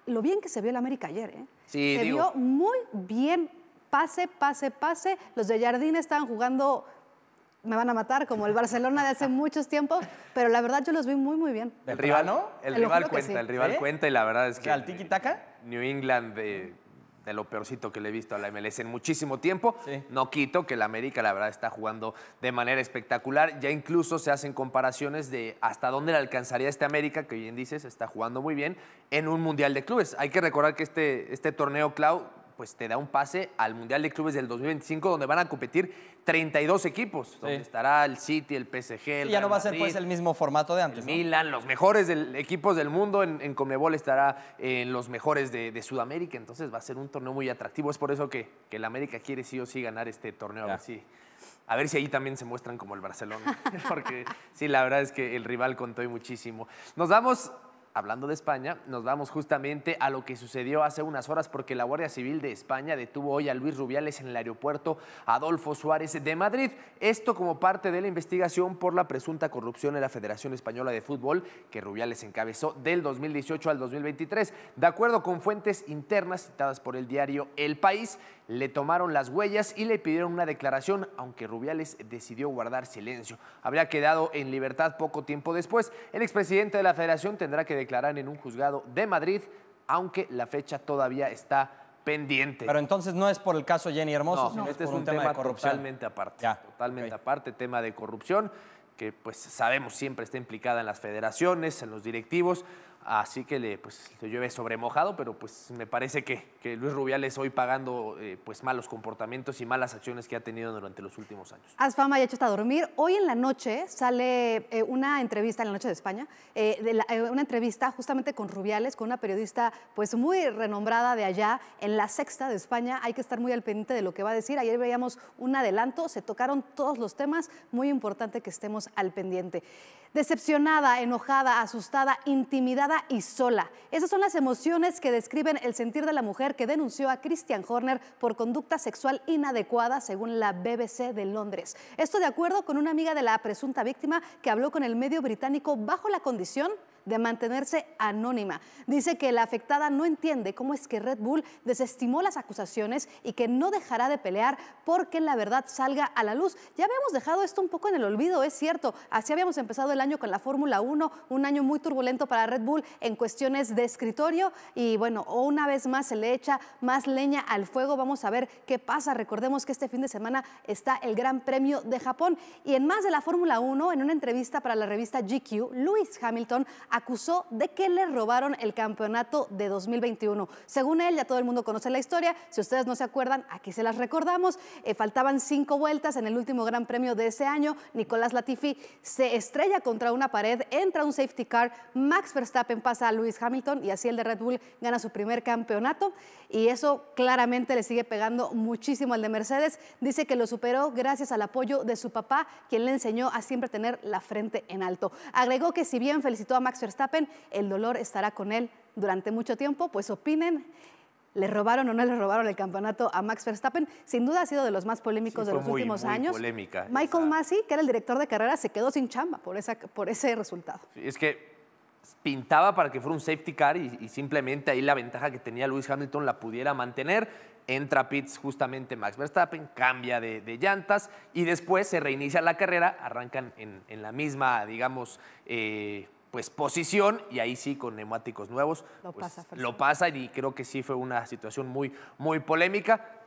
lo bien que se vio el América ayer. ¿eh? se vio muy bien pase, pase, pase. Los de Jardín estaban jugando, me van a matar, como el Barcelona de hace muchos tiempos, pero la verdad yo los vi muy, muy bien. ¿El rival no? El, rival cuenta, el rival ¿Eh? cuenta y la verdad es que... ¿Al tiki -taka? New England de, lo peorcito que le he visto a la MLS en muchísimo tiempo. No quito que la América la verdad está jugando de manera espectacular. Ya incluso se hacen comparaciones de hasta dónde le alcanzaría este América, que bien dices, está jugando muy bien, en un Mundial de Clubes. Hay que recordar que este, este torneo, Clau, pues te da un pase al Mundial de Clubes del 2025, donde van a competir 32 equipos, donde estará el City, el PSG, ya no va a ser pues, el mismo formato de antes. Milan, los mejores equipos del mundo en, Comebol Conmebol estará en los mejores de, Sudamérica, entonces va a ser un torneo muy atractivo. Es por eso que, el América quiere sí o sí ganar este torneo. A ver si, ahí también se muestran como el Barcelona, porque sí, la verdad es que el rival contó muchísimo. Nos vamos hablando de España, nos vamos justamente a lo que sucedió hace unas horas porque la Guardia Civil de España detuvo hoy a Luis Rubiales en el aeropuerto Adolfo Suárez de Madrid. Esto como parte de la investigación por la presunta corrupción en la Federación Española de Fútbol que Rubiales encabezó del 2018 al 2023. De acuerdo con fuentes internas citadas por el diario El País, le tomaron las huellas y le pidieron una declaración, aunque Rubiales decidió guardar silencio. Habría quedado en libertad poco tiempo después. El expresidente de la federación tendrá que declarar en un juzgado de Madrid, aunque la fecha todavía está pendiente. Pero entonces no es por el caso Jenny Hermoso, no, este es, un, tema, Totalmente aparte. totalmente aparte, tema de corrupción que pues sabemos siempre está implicada en las federaciones, en los directivos. Así que le, pues, lo lleve sobremojado, pero pues me parece que, que Luis Rubiales hoy pagando eh, pues malos comportamientos y malas acciones que ha tenido durante los últimos años. Asfama ya y hecho hasta dormir. Hoy en la noche sale eh, una entrevista, en la noche de España, eh, una entrevista justamente con Rubiales, con una periodista pues muy renombrada de allá, en la sexta de España. Hay que estar muy al pendiente de lo que va a decir. Ayer veíamos un adelanto, se tocaron todos los temas, muy importante que estemos al pendiente. Decepcionada, enojada, asustada, intimidada y sola. Esas son las emociones que describen el sentir de la mujer que denunció a Christian Horner por conducta sexual inadecuada, según la BBC de Londres. Esto de acuerdo con una amiga de la presunta víctima que habló con el medio británico bajo la condición de mantenerse anónima. Dice que la afectada no entiende cómo es que Red Bull desestimó las acusaciones y que no dejará de pelear porque la verdad salga a la luz. Ya habíamos dejado esto un poco en el olvido, es cierto. Así habíamos empezado el año con la Fórmula 1, un año muy turbulento para Red Bull en cuestiones de escritorio y bueno, una vez más se le echa más leña al fuego. Vamos a ver qué pasa. Recordemos que este fin de semana está el Gran Premio de Japón y en más de la Fórmula 1, en una entrevista para la revista GQ, Lewis Hamilton acusó de que le robaron el campeonato de 2021. Según él, ya todo el mundo conoce la historia. Si ustedes no se acuerdan, aquí se las recordamos. Eh, faltaban cinco vueltas en el último Gran Premio de ese año. Nicolás Latifi se estrella contra una pared, entra un safety car. Max Verstappen pasa a Lewis Hamilton y así el de Red Bull gana su primer campeonato. Y eso claramente le sigue pegando muchísimo al de Mercedes. Dice que lo superó gracias al apoyo de su papá, quien le enseñó a siempre tener la frente en alto. Agregó que si bien felicitó a Max Verstappen, el dolor estará con él durante mucho tiempo. Pues opinen ¿Le robaron o no le robaron el campeonato a Max Verstappen? Sin duda ha sido de los más polémicos de los últimos años. Polémica, Michael Massey, que era el director de carrera, se quedó sin chamba por, esa, por ese resultado. es que pintaba para que fuera un safety car y, simplemente ahí la ventaja que tenía Lewis Hamilton la pudiera mantener. Entra Pitts justamente Max Verstappen, cambia de, llantas y después se reinicia la carrera, arrancan en, la misma, digamos, eh, pues posición y ahí sí con neumáticos nuevos lo, pues, pasa, y creo que sí fue una situación muy, muy polémica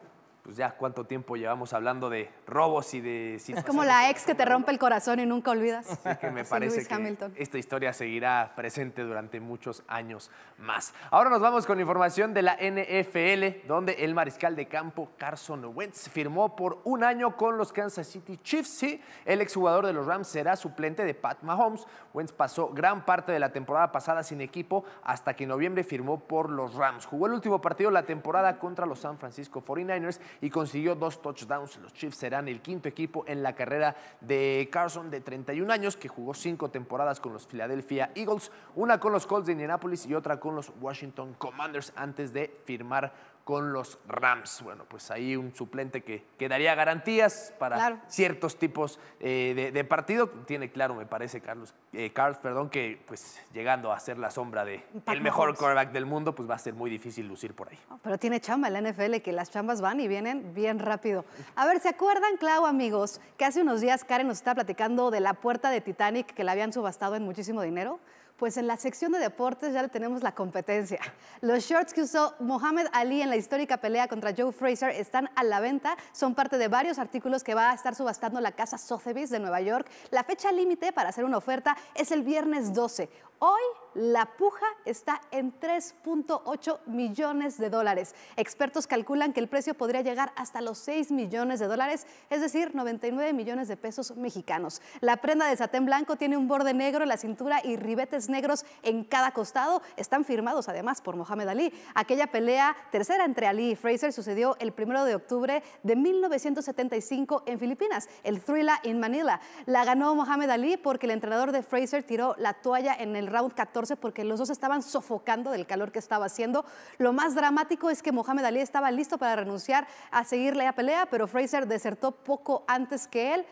pues ya cuánto tiempo llevamos hablando de robos y de... Es como la ex que te rompe el corazón y nunca olvidas. me parece que esta historia seguirá presente durante muchos años más. Ahora nos vamos con información de la NFL, donde el mariscal de campo Carson Wentz firmó por un año con los Kansas City Chiefs. Sí, el exjugador de los Rams será suplente de Pat Mahomes. Wentz pasó gran parte de la temporada pasada sin equipo hasta que en noviembre firmó por los Rams. Jugó el último partido de la temporada contra los San Francisco 49ers y consiguió dos touchdowns. Los Chiefs serán el quinto equipo en la carrera de Carson de 31 años, que jugó cinco temporadas con los Philadelphia Eagles, una con los Colts de Indianapolis y otra con los Washington Commanders antes de firmar con los Rams. Bueno, pues ahí un suplente que, daría garantías para ciertos tipos eh, de, partido. Tiene claro, me parece, Carlos, eh, Carlos, perdón, que pues llegando a ser la sombra del mejor quarterback del mundo, pues va a ser muy difícil lucir por ahí. pero tiene chamba la NFL, que las chambas van y vienen bien rápido. A ver, ¿se acuerdan, Clau, amigos, que hace unos días Karen nos está platicando de la puerta de Titanic que la habían subastado en muchísimo dinero? Pues en la sección de deportes ya le tenemos la competencia. Los shorts que usó Mohamed Ali en la histórica pelea contra Joe Fraser están a la venta. Son parte de varios artículos que va a estar subastando la casa Sotheby's de Nueva York. La fecha límite para hacer una oferta es el viernes 12. Hoy la puja está en 3.8 millones de dólares. Expertos calculan que el precio podría llegar hasta los 6 millones de dólares, es decir, 99 millones de pesos mexicanos. La prenda de satén blanco tiene un borde negro en la cintura y ribetes negros en cada costado. Están firmados además por Mohamed Ali. Aquella pelea tercera entre Ali y Fraser sucedió el 1 de octubre de 1975 en Filipinas, el Thrilla in Manila. La ganó Mohamed Ali porque el entrenador de Fraser tiró la toalla en el round 14 porque los dos estaban sofocando del calor que estaba haciendo. Lo más dramático es que Mohamed Ali estaba listo para renunciar a seguirle la pelea, pero Fraser desertó poco antes que él.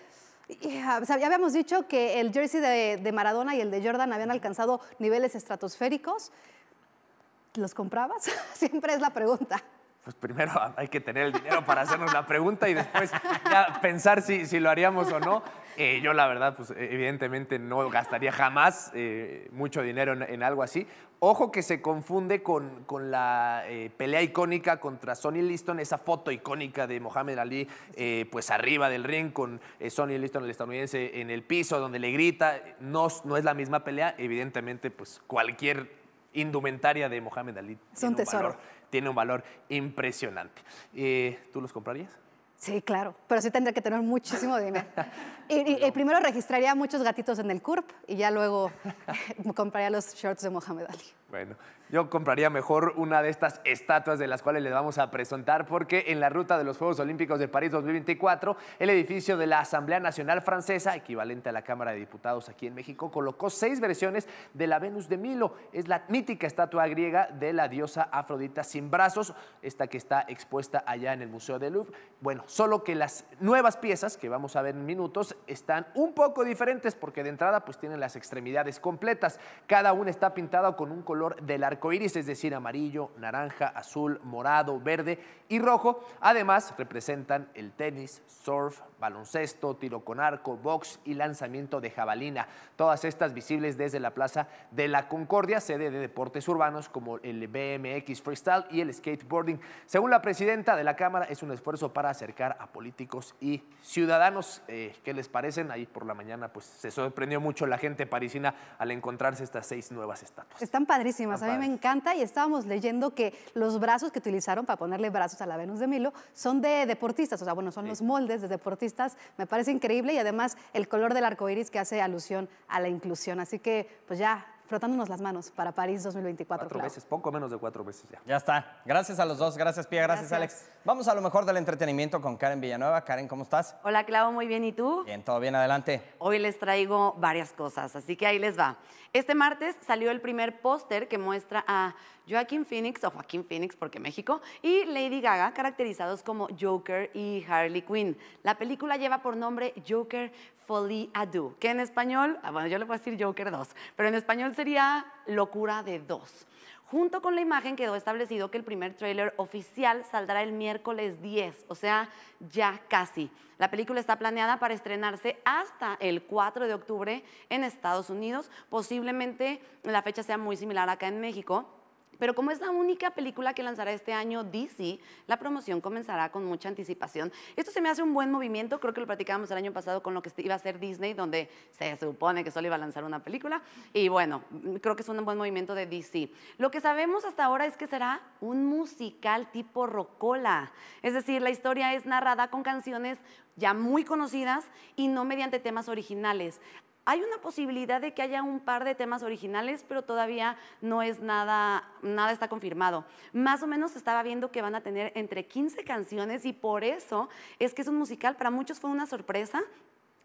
Ah, ya habíamos dicho que el jersey de, Maradona y el de Jordan habían alcanzado niveles estratosféricos. ¿Los comprabas? Siempre es la pregunta pues primero hay que tener el dinero para hacernos la pregunta y después ya pensar si, lo haríamos o no. Eh, yo la verdad, pues e-, evidentemente no gastaría jamás eh, mucho dinero en, algo así. Ojo que se confunde con, con la eh, pelea icónica contra Sonny Liston, esa foto icónica de Mohamed Ali, pues arriba del ring con Sonny Liston, el estadounidense, en el piso donde le grita. No, no es la misma pelea, evidentemente, pues cualquier indumentaria de Mohamed Ali. Es un tesoro. tiene un valor impresionante. Eh, ¿Tú los comprarías? Sí, claro, pero sí tendría que tener muchísimo dinero. primero registraría muchos gatitos en el CURP y ya luego compraría los shorts de Mohamed Ali. Bueno, yo compraría mejor una de estas estatuas de las cuales les vamos a presentar porque en la ruta de los Juegos Olímpicos de París 2024, el edificio de la Asamblea Nacional Francesa, equivalente a la Cámara de Diputados aquí en México, colocó seis versiones de la Venus de Milo. Es la mítica estatua griega de la diosa Afrodita sin brazos, esta que está expuesta allá en el Museo del Louvre. Bueno, solo que las nuevas piezas que vamos a ver en minutos están un poco diferentes porque de entrada pues tienen las extremidades completas. Cada una está pintada con un color del arco iris, es decir, amarillo, naranja, azul, morado, verde y rojo. Además, representan el tenis, surf, baloncesto, tiro con arco, box y lanzamiento de jabalina. Todas estas visibles desde la Plaza de la Concordia, sede de deportes urbanos como el BMX freestyle y el skateboarding. Según la presidenta de la Cámara, es un esfuerzo para acercar a políticos y ciudadanos. Eh, ¿Qué les parecen? Ahí por la mañana pues se sorprendió mucho la gente parisina al encontrarse estas seis nuevas estatuas. Están padrísimas, a mí me me encanta y estábamos leyendo que los brazos que utilizaron para ponerle brazos a la Venus de Milo son de deportistas, o sea, bueno, son los moldes de deportistas, me parece increíble y además el color del arco iris que hace alusión a la inclusión. Así que, pues ya frotándonos las manos para París 2024. Cuatro veces, poco menos de cuatro veces ya. Ya está. Gracias a los dos, gracias Pia, gracias, gracias, Alex. Vamos a lo mejor del entretenimiento con Karen Villanueva. Karen, ¿cómo estás? Hola Clavo, muy bien, ¿y tú? Bien, todo bien, adelante. Hoy les traigo varias cosas, así que ahí les va. Este martes salió el primer póster que muestra a Joaquín Phoenix o Joaquín Phoenix porque México y Lady Gaga caracterizados como Joker y Harley Quinn. La película lleva por nombre Joker Folie à Deux, que en español, ah, bueno, yo le puedo decir Joker 2, pero en español sería Locura de 2. Junto con la imagen quedó establecido que el primer tráiler oficial saldrá el miércoles 10, o sea, ya casi. La película está planeada para estrenarse hasta el 4 de octubre en Estados Unidos. Posiblemente la fecha sea muy similar acá en México. Pero como es la única película que lanzará este año DC, la promoción comenzará con mucha anticipación. Esto se me hace un buen movimiento, creo que lo platicábamos el año pasado con lo que iba a ser Disney, donde se supone que solo iba a lanzar una película. Y bueno, creo que es un buen movimiento de DC. Lo que sabemos hasta ahora es que será un musical tipo rocola. Es decir, la historia es narrada con canciones ya muy conocidas y no mediante temas originales. Hay una posibilidad de que haya un par de temas originales, pero todavía no es nada, nada está confirmado. Más o menos estaba viendo que van a tener entre 15 canciones y por eso es que es un musical. Para muchos fue una sorpresa,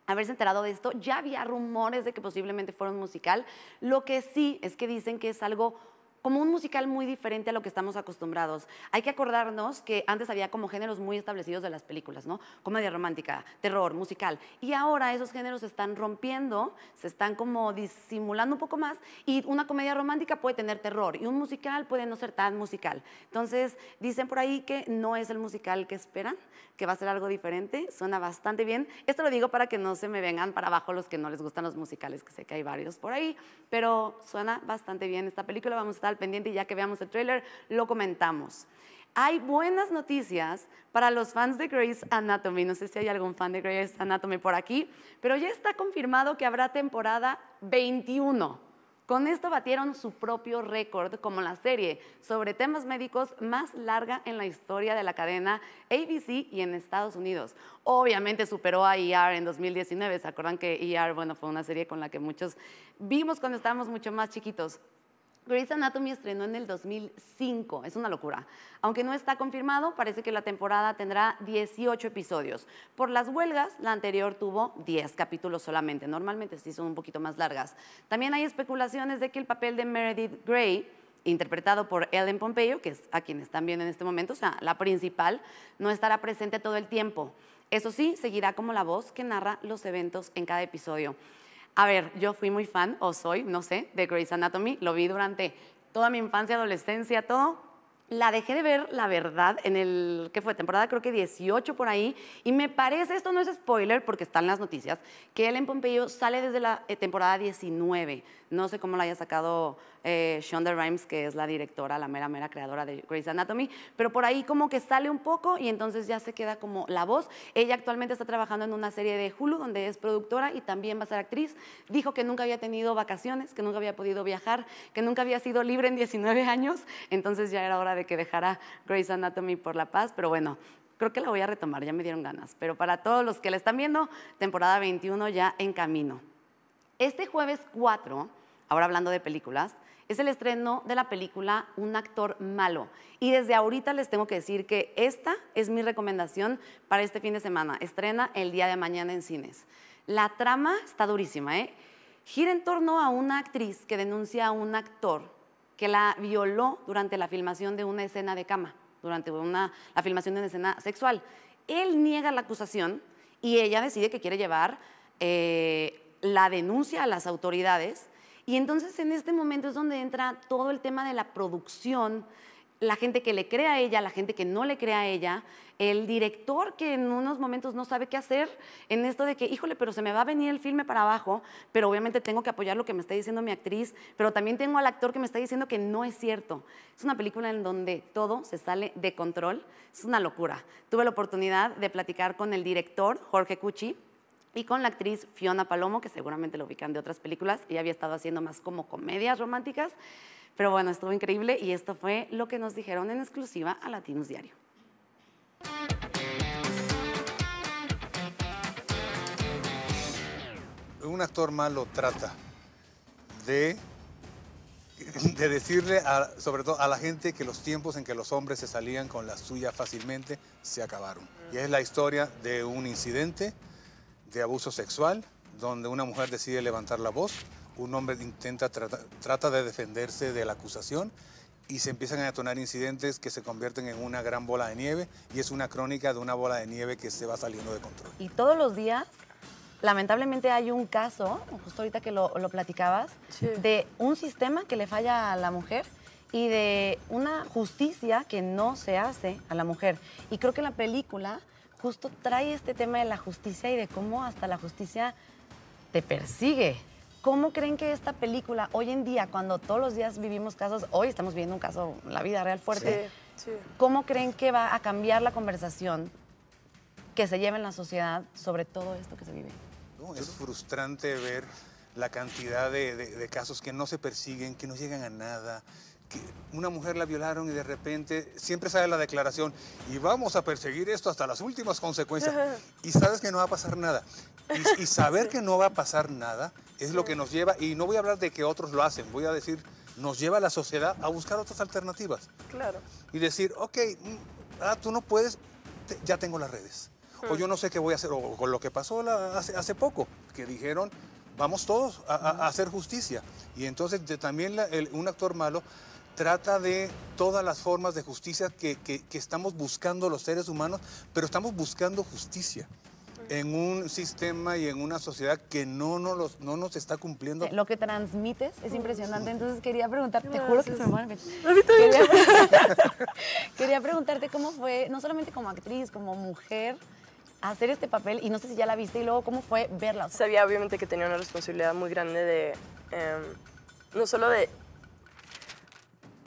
haberse enterado de esto. Ya había rumores de que posiblemente fuera un musical. Lo que sí es que dicen que es algo como un musical muy diferente a lo que estamos acostumbrados. Hay que acordarnos que antes había como géneros muy establecidos de las películas, ¿no? Comedia romántica, terror, musical. Y ahora esos géneros se están rompiendo, se están como disimulando un poco más y una comedia romántica puede tener terror y un musical puede no ser tan musical. Entonces, dicen por ahí que no es el musical que esperan, que va a ser algo diferente, suena bastante bien. Esto lo digo para que no se me vengan para abajo los que no les gustan los musicales, que sé que hay varios por ahí, pero suena bastante bien esta película. Vamos a estar pendiente y ya que veamos el trailer, lo comentamos. Hay buenas noticias para los fans de Grey's Anatomy. No sé si hay algún fan de Grey's Anatomy por aquí, pero ya está confirmado que habrá temporada 21. Con esto batieron su propio récord como la serie sobre temas médicos más larga en la historia de la cadena ABC y en Estados Unidos. Obviamente superó a ER en 2019. ¿Se acuerdan que ER bueno, fue una serie con la que muchos vimos cuando estábamos mucho más chiquitos? Grey's Anatomy estrenó en el 2005, es una locura. Aunque no está confirmado, parece que la temporada tendrá 18 episodios. Por las huelgas, la anterior tuvo 10 capítulos solamente, normalmente sí son un poquito más largas. También hay especulaciones de que el papel de Meredith Grey interpretado por Ellen Pompeyo, que es a quien están viendo en este momento, o sea, la principal, no estará presente todo el tiempo. Eso sí, seguirá como la voz que narra los eventos en cada episodio. A ver, yo fui muy fan, o soy, no sé, de Grey's Anatomy. Lo vi durante toda mi infancia, adolescencia, todo. La dejé de ver, la verdad, en el, ¿qué fue? Temporada creo que 18 por ahí. Y me parece, esto no es spoiler porque están las noticias, que Ellen Pompeyo sale desde la eh, temporada 19. No sé cómo la haya sacado eh, Shonda Rhimes, que es la directora, la mera, mera creadora de Grey's Anatomy, pero por ahí como que sale un poco y entonces ya se queda como la voz. Ella actualmente está trabajando en una serie de Hulu, donde es productora y también va a ser actriz. Dijo que nunca había tenido vacaciones, que nunca había podido viajar, que nunca había sido libre en 19 años, entonces ya era hora de que dejara Grey's Anatomy por la paz, pero bueno, creo que la voy a retomar, ya me dieron ganas. Pero para todos los que la están viendo, temporada 21 ya en camino. Este jueves 4 ahora hablando de películas, es el estreno de la película Un actor malo. Y desde ahorita les tengo que decir que esta es mi recomendación para este fin de semana. Estrena el día de mañana en cines. La trama está durísima, ¿eh? Gira en torno a una actriz que denuncia a un actor que la violó durante la filmación de una escena de cama, durante la filmación de una escena sexual. Él niega la acusación y ella decide que quiere llevar eh, la denuncia a las autoridades y entonces en este momento es donde entra todo el tema de la producción, la gente que le crea a ella, la gente que no le crea a ella, el director que en unos momentos no sabe qué hacer en esto de que, híjole, pero se me va a venir el filme para abajo, pero obviamente tengo que apoyar lo que me está diciendo mi actriz, pero también tengo al actor que me está diciendo que no es cierto. Es una película en donde todo se sale de control, es una locura. Tuve la oportunidad de platicar con el director, Jorge Cucci, y con la actriz Fiona Palomo, que seguramente lo ubican de otras películas. Ella había estado haciendo más como comedias románticas, pero bueno, estuvo increíble y esto fue lo que nos dijeron en exclusiva a Latinos Diario. Un actor malo trata de, decirle, sobre todo a la gente, que los tiempos en que los hombres se salían con la suya fácilmente se acabaron. Y es la historia de un incidente de abuso sexual, donde una mujer decide levantar la voz, un hombre intenta trata, de defenderse de la acusación y se empiezan a detonar incidentes que se convierten en una gran bola de nieve y es una crónica de una bola de nieve que se va saliendo de control. Y todos los días, lamentablemente hay un caso, justo ahorita que lo, platicabas, de un sistema que le falla a la mujer y de una justicia que no se hace a la mujer. Y creo que la película justo trae este tema de la justicia y de cómo hasta la justicia te persigue. ¿Cómo creen que esta película, hoy en día, cuando todos los días vivimos casos, hoy estamos viviendo un caso, la vida real fuerte, ¿cómo creen que va a cambiar la conversación que se lleva en la sociedad sobre todo esto que se vive? es frustrante ver la cantidad de, casos que no se persiguen, que no llegan a nada, una mujer la violaron y de repente siempre sale la declaración y vamos a perseguir esto hasta las últimas consecuencias y sabes que no va a pasar nada. Y, saber que no va a pasar nada es lo que nos lleva, y no voy a hablar de que otros lo hacen, voy a decir, nos lleva a la sociedad a buscar otras alternativas. Claro. Y decir, ok, mm, ah, tú no puedes, ya tengo las redes. O yo mm. no sé qué voy a hacer, o con lo que pasó hace, poco, que dijeron, vamos todos a, hacer justicia. Y entonces también un actor malo trata de todas las formas de justicia que, estamos buscando los seres humanos, pero estamos buscando justicia en un sistema y en una sociedad que no, no, los, no nos está cumpliendo. Lo que transmites es impresionante, entonces quería preguntarte, te juro que se me quería, quería preguntarte cómo fue, no solamente como actriz, como mujer, hacer este papel y no sé si ya la viste y luego cómo fue verla. Sabía obviamente que tenía una responsabilidad muy grande de, em, no solo de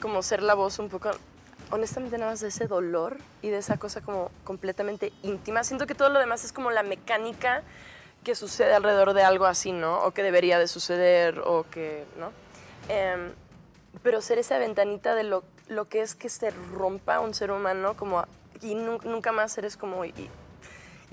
como ser la voz un poco, honestamente nada más de ese dolor y de esa cosa como completamente íntima. Siento que todo lo demás es como la mecánica que sucede alrededor de algo así, ¿no? O que debería de suceder, o que, ¿no? Em, pero ser esa ventanita de lo, que es que se rompa un ser humano, como, y nunca más eres como,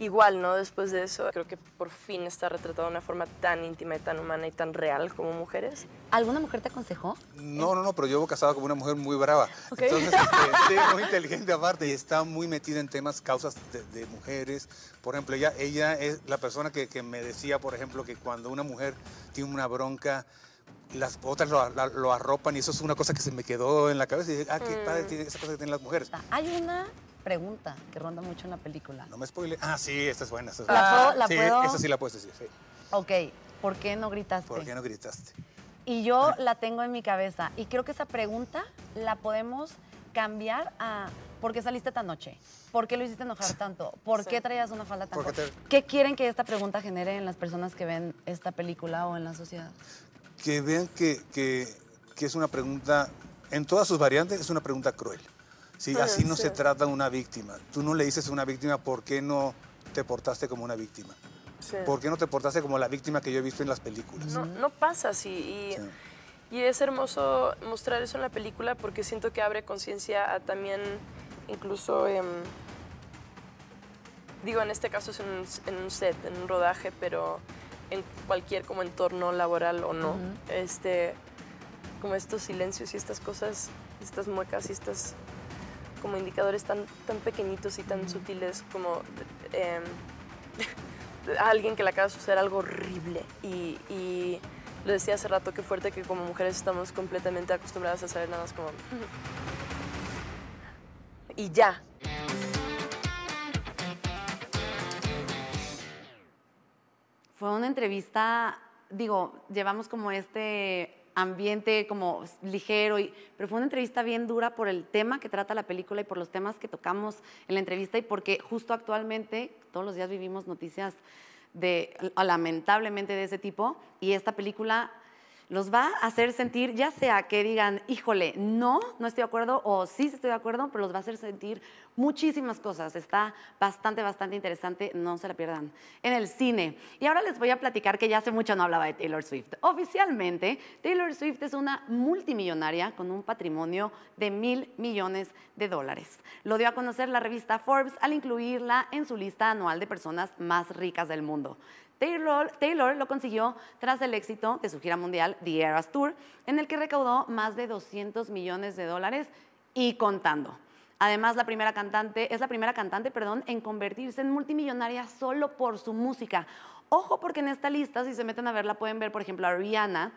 igual, ¿no? Después de eso, creo que por fin está retratado de una forma tan íntima y tan humana y tan real como mujeres. ¿Alguna mujer te aconsejó? No, no, no, pero yo he casado con una mujer muy brava. Entonces, este, muy inteligente aparte y está muy metida en temas, causas de, mujeres. Por ejemplo, ella, ella es la persona que, me decía, por ejemplo, que cuando una mujer tiene una bronca, las otras lo, arropan y eso es una cosa que se me quedó en la cabeza. Y dije, ah, qué padre mm. tiene esa cosa que tienen las mujeres. Hay una pregunta que ronda mucho en la película. No me spoile. Ah, sí, esta es buena. es ¿La, puedo, sí, puedo? sí la puedes decir, sí. Ok, ¿por qué no gritaste? ¿Por qué no gritaste? Y yo la tengo en mi cabeza. Y creo que esa pregunta la podemos cambiar a ¿por qué saliste tan noche? ¿Por qué lo hiciste enojar tanto? ¿Por qué traías una falda tan ¿Qué quieren que esta pregunta genere en las personas que ven esta película o en la sociedad? Que vean que es una pregunta, en todas sus variantes, es una pregunta cruel. ¿sí? Ah, así no se trata una víctima. Tú no le dices a una víctima por qué no te portaste como una víctima. ¿Por qué no te portaste como la víctima que yo he visto en las películas? No, no pasa así. Y, es hermoso mostrar eso en la película porque siento que abre conciencia a también incluso... Em, digo, en este caso es en un, set, en un rodaje, pero en cualquier como entorno laboral o no, este, como estos silencios y estas cosas, estas muecas y estas como indicadores tan, tan pequeñitos y tan sutiles como em, a alguien que le acaba de suceder algo horrible. Y, y, lo decía hace rato, qué fuerte que como mujeres estamos completamente acostumbradas a saber nada más como... Y ya. Fue una entrevista, digo, llevamos como este ambiente como ligero, y, pero fue una entrevista bien dura por el tema que trata la película y por los temas que tocamos en la entrevista y porque justo actualmente todos los días vivimos noticias de, lamentablemente de ese tipo y esta película los va a hacer sentir, ya sea que digan, híjole, no, no estoy de acuerdo, o sí estoy de acuerdo, pero los va a hacer sentir muchísimas cosas. Está bastante, bastante interesante, no se la pierdan. En el cine. Y ahora les voy a platicar que ya hace mucho no hablaba de Taylor Swift. Oficialmente, Taylor Swift es una multimillonaria con un patrimonio de mil millones de dólares. Lo dio a conocer la revista Forbes al incluirla en su lista anual de personas más ricas del mundo. Taylor, lo consiguió tras el éxito de su gira mundial The Eras Tour, en el que recaudó más de 200 millones de dólares y contando. Además, la primera cantante, es la primera cantante perdón, en convertirse en multimillonaria solo por su música. Ojo porque en esta lista, si se meten a verla, pueden ver, por ejemplo, a Rihanna,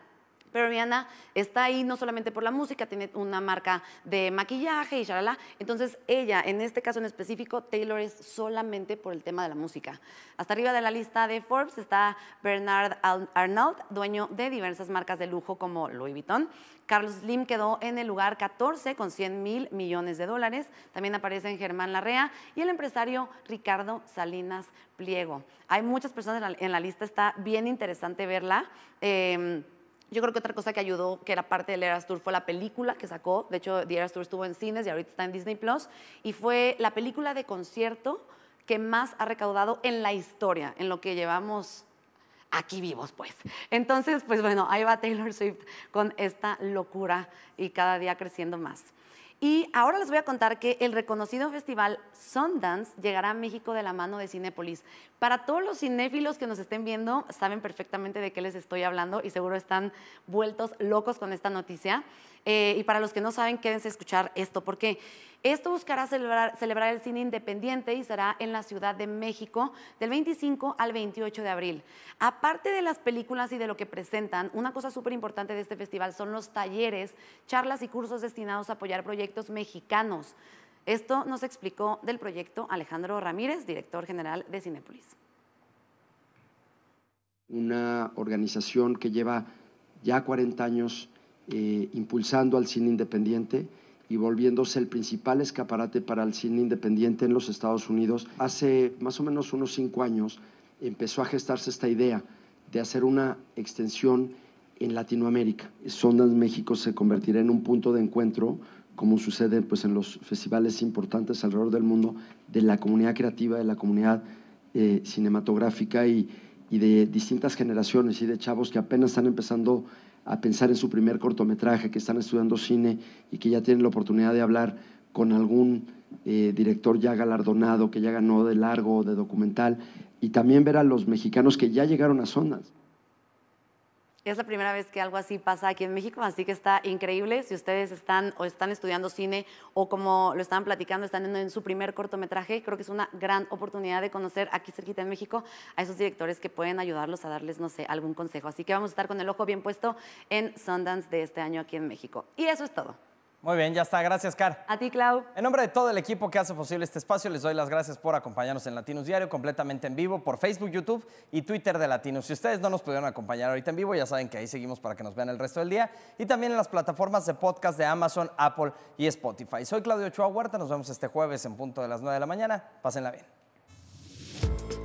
pero Rihanna está ahí no solamente por la música, tiene una marca de maquillaje y shalala. Entonces ella, en este caso en específico, Taylor es solamente por el tema de la música. Hasta arriba de la lista de Forbes está Bernard Arnault, dueño de diversas marcas de lujo como Louis Vuitton. Carlos Slim quedó en el lugar 14 con 100 mil millones de dólares. También aparecen Germán Larrea y el empresario Ricardo Salinas Pliego. Hay muchas personas en la, lista, está bien interesante verla. Em, yo creo que otra cosa que ayudó, que era parte del Eras Tour, fue la película que sacó. De hecho, The Eras Tour estuvo en cines y ahorita está en Disney Plus. Y fue la película de concierto que más ha recaudado en la historia, en lo que llevamos aquí vivos, pues. Entonces, pues bueno, ahí va Taylor Swift con esta locura y cada día creciendo más. Y ahora les voy a contar que el reconocido festival Sundance llegará a México de la mano de Cinépolis. Para todos los cinéfilos que nos estén viendo, saben perfectamente de qué les estoy hablando y seguro están vueltos locos con esta noticia. Eh, y para los que no saben, quédense a escuchar esto, porque esto buscará celebrar, celebrar el cine independiente y será en la Ciudad de México del 25 al 28 de abril. Aparte de las películas y de lo que presentan, una cosa súper importante de este festival son los talleres, charlas y cursos destinados a apoyar proyectos mexicanos. Esto nos explicó del proyecto Alejandro Ramírez, director general de Cinepolis. Una organización que lleva ya 40 años eh, impulsando al cine independiente y volviéndose el principal escaparate para el cine independiente en los Estados Unidos. Hace más o menos unos cinco años empezó a gestarse esta idea de hacer una extensión en Latinoamérica. Sondas México se convertirá en un punto de encuentro, como sucede pues, en los festivales importantes alrededor del mundo, de la comunidad creativa, de la comunidad eh, cinematográfica y, y de distintas generaciones y de chavos que apenas están empezando a pensar en su primer cortometraje, que están estudiando cine y que ya tienen la oportunidad de hablar con algún eh, director ya galardonado, que ya ganó de largo o de documental, y también ver a los mexicanos que ya llegaron a zonas. Es la primera vez que algo así pasa aquí en México, así que está increíble. Si ustedes están o están estudiando cine o como lo estaban platicando, están en, su primer cortometraje, creo que es una gran oportunidad de conocer aquí cerquita en México a esos directores que pueden ayudarlos a darles, no sé, algún consejo. Así que vamos a estar con el ojo bien puesto en Sundance de este año aquí en México. Y eso es todo. Muy bien, ya está. Gracias, Car. A ti, Clau. En nombre de todo el equipo que hace posible este espacio, les doy las gracias por acompañarnos en Latinos Diario, completamente en vivo, por Facebook, YouTube y Twitter de Latinos. Si ustedes no nos pudieron acompañar ahorita en vivo, ya saben que ahí seguimos para que nos vean el resto del día. Y también en las plataformas de podcast de Amazon, Apple y Spotify. Soy Claudio Ochoa Huerta. Nos vemos este jueves en punto de las 9 de la mañana. Pásenla bien.